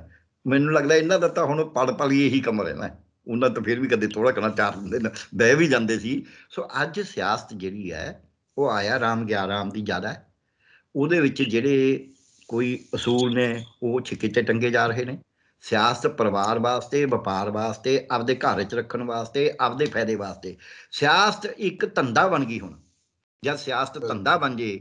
ਮੈਨੂੰ ਲੱਗਦਾ ਇਹਨਾਂ ਦਾ ਤਾਂ ਹੁਣ ਪੜ ਪਲੀ ਇਹੀ ਕੰਮ ਰਹਿਣਾ ਉਹਨਾਂ ਤਾਂ ਫਿਰ ਵੀ ਕਦੇ ਥੋੜਾ ਕਣਾ ਚਾਰ ਦਿੰਦੇ ਨੇ ਬਹਿ ਵੀ ਜਾਂਦੇ ਸੀ ਸੋ ਅੱਜ ਸਿਆਸਤ ਜਿਹੜੀ ਹੈ ਉਹ ਆਇਆ ਰਾਮ ਗਿਆ ਰਾਮ ਦੀ ਜ਼ਿਆਦਾ ਹੈ ਉਹਦੇ ਵਿੱਚ ਜਿਹੜੇ ਕੋਈ ਅਸੂਲ ਨੇ ਉਹ ਛਿੱਕੇ ਤੇ ਟੰਗੇ ਜਾ ਰਹੇ ਨੇ ਸਿਆਸਤ ਪਰਿਵਾਰ ਵਾਸਤੇ ਵਪਾਰ ਵਾਸਤੇ ਆਪਦੇ ਘਰ ਵਿੱਚ ਰੱਖਣ ਵਾਸਤੇ ਆਪਦੇ ਫਾਇਦੇ ਵਾਸਤੇ ਸਿਆਸਤ ਇੱਕ ਧੰਦਾ ਬਣ ਗਈ ਹੁਣ ਜਦ ਸਿਆਸਤ ਧੰਦਾ ਬਣ ਜੇ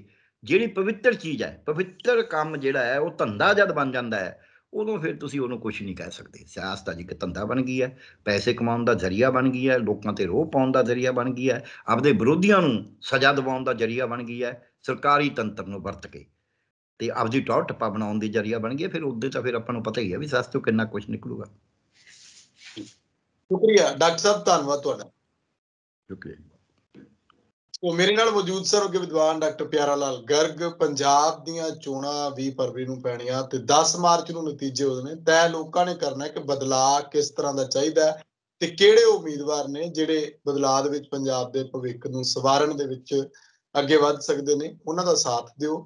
ਜਿਹੜੀ ਪਵਿੱਤਰ ਚੀਜ਼ ਹੈ ਪਵਿੱਤਰ ਕੰਮ ਜਿਹੜਾ ਹੈ ਉਹ ਧੰਦਾ ਜਦ ਬਣ ਜਾਂਦਾ ਹੈ ਉਦੋਂ ਫਿਰ ਤੁਸੀਂ ਉਹਨੂੰ ਕੁਝ ਨਹੀਂ ਕਹਿ ਸਕਦੇ ਸਿਆਸਤ ਅੱਜ ਇੱਕ ਧੰਦਾ ਬਣ ਗਈ ਹੈ ਪੈਸੇ ਕਮਾਉਣ ਦਾ ਜ਼ਰੀਆ ਬਣ ਗਈ ਹੈ ਲੋਕਾਂ ਤੇ ਰੋਹ ਪਾਉਣ ਦਾ ਜ਼ਰੀਆ ਬਣ ਗਈ ਹੈ ਆਪਦੇ ਵਿਰੋਧੀਆਂ ਨੂੰ ਸਜ਼ਾ ਦਿਵਾਉਣ ਦਾ ਜ਼ਰੀਆ ਬਣ ਗਈ ਹੈ ਸਰਕਾਰੀ ਤੰਤਰ ਨੂੰ ਵਰਤ ਕੇ ਤੇ ਆਪਦੀ ਟੌਰ ਟੱਪਾ ਬਣਾਉਣ ਦੀ ਜ਼ਰੀਆ ਬਣ ਗਈ ਫਿਰ ਉਹਦੇ ਤਾਂ ਫਿਰ ਆਪਾਂ ਨੂੰ ਪਤਾ ਹੀ ਹੈ ਵੀ ਸਿਆਸਤ ਤੋਂ ਕਿੰਨਾ ਕੁਝ ਨਿਕਲੂਗਾ ਸ਼ੁਕਰੀਆ ਡਾਕਟਰ ਸਾਹਿਬ ਧੰਨਵਾਦ ਤੁਹਾਡਾ ਸ਼ੁਕਰੀਆ ਉਹ ਮੇਰੇ ਨਾਲ ਮੌਜੂਦ ਸਰ ਉਗੇ ਵਿਦਵਾਨ ਡਾਕਟਰ ਪਿਆਰਾ ਲਾਲ ਗਰਗ ਪੰਜਾਬ ਦੀਆਂ ਚੋਣਾਂ 20 ਫਰਵਰੀ ਨੂੰ ਪੈਣੀਆਂ ਤੇ 10 ਮਾਰਚ ਨੂੰ ਨਤੀਜੇ ਹੋ ਜਾਣੇ ਤੈ ਲੋਕਾਂ ਨੇ ਕਰਨਾ ਕਿ ਬਦਲਾਅ ਕਿਸ ਤਰ੍ਹਾਂ ਦਾ ਚਾਹੀਦਾ ਤੇ ਕਿਹੜੇ ਉਮੀਦਵਾਰ ਨੇ ਜਿਹੜੇ ਬਦਲਾਅ ਦੇ ਵਿੱਚ ਪੰਜਾਬ ਦੇ ਭਵਿੱਖ ਨੂੰ ਸਵਾਰਨ ਦੇ ਵਿੱਚ ਅੱਗੇ ਵੱਧ ਸਕਦੇ ਨੇ ਉਹਨਾਂ ਦਾ ਸਾਥ ਦਿਓ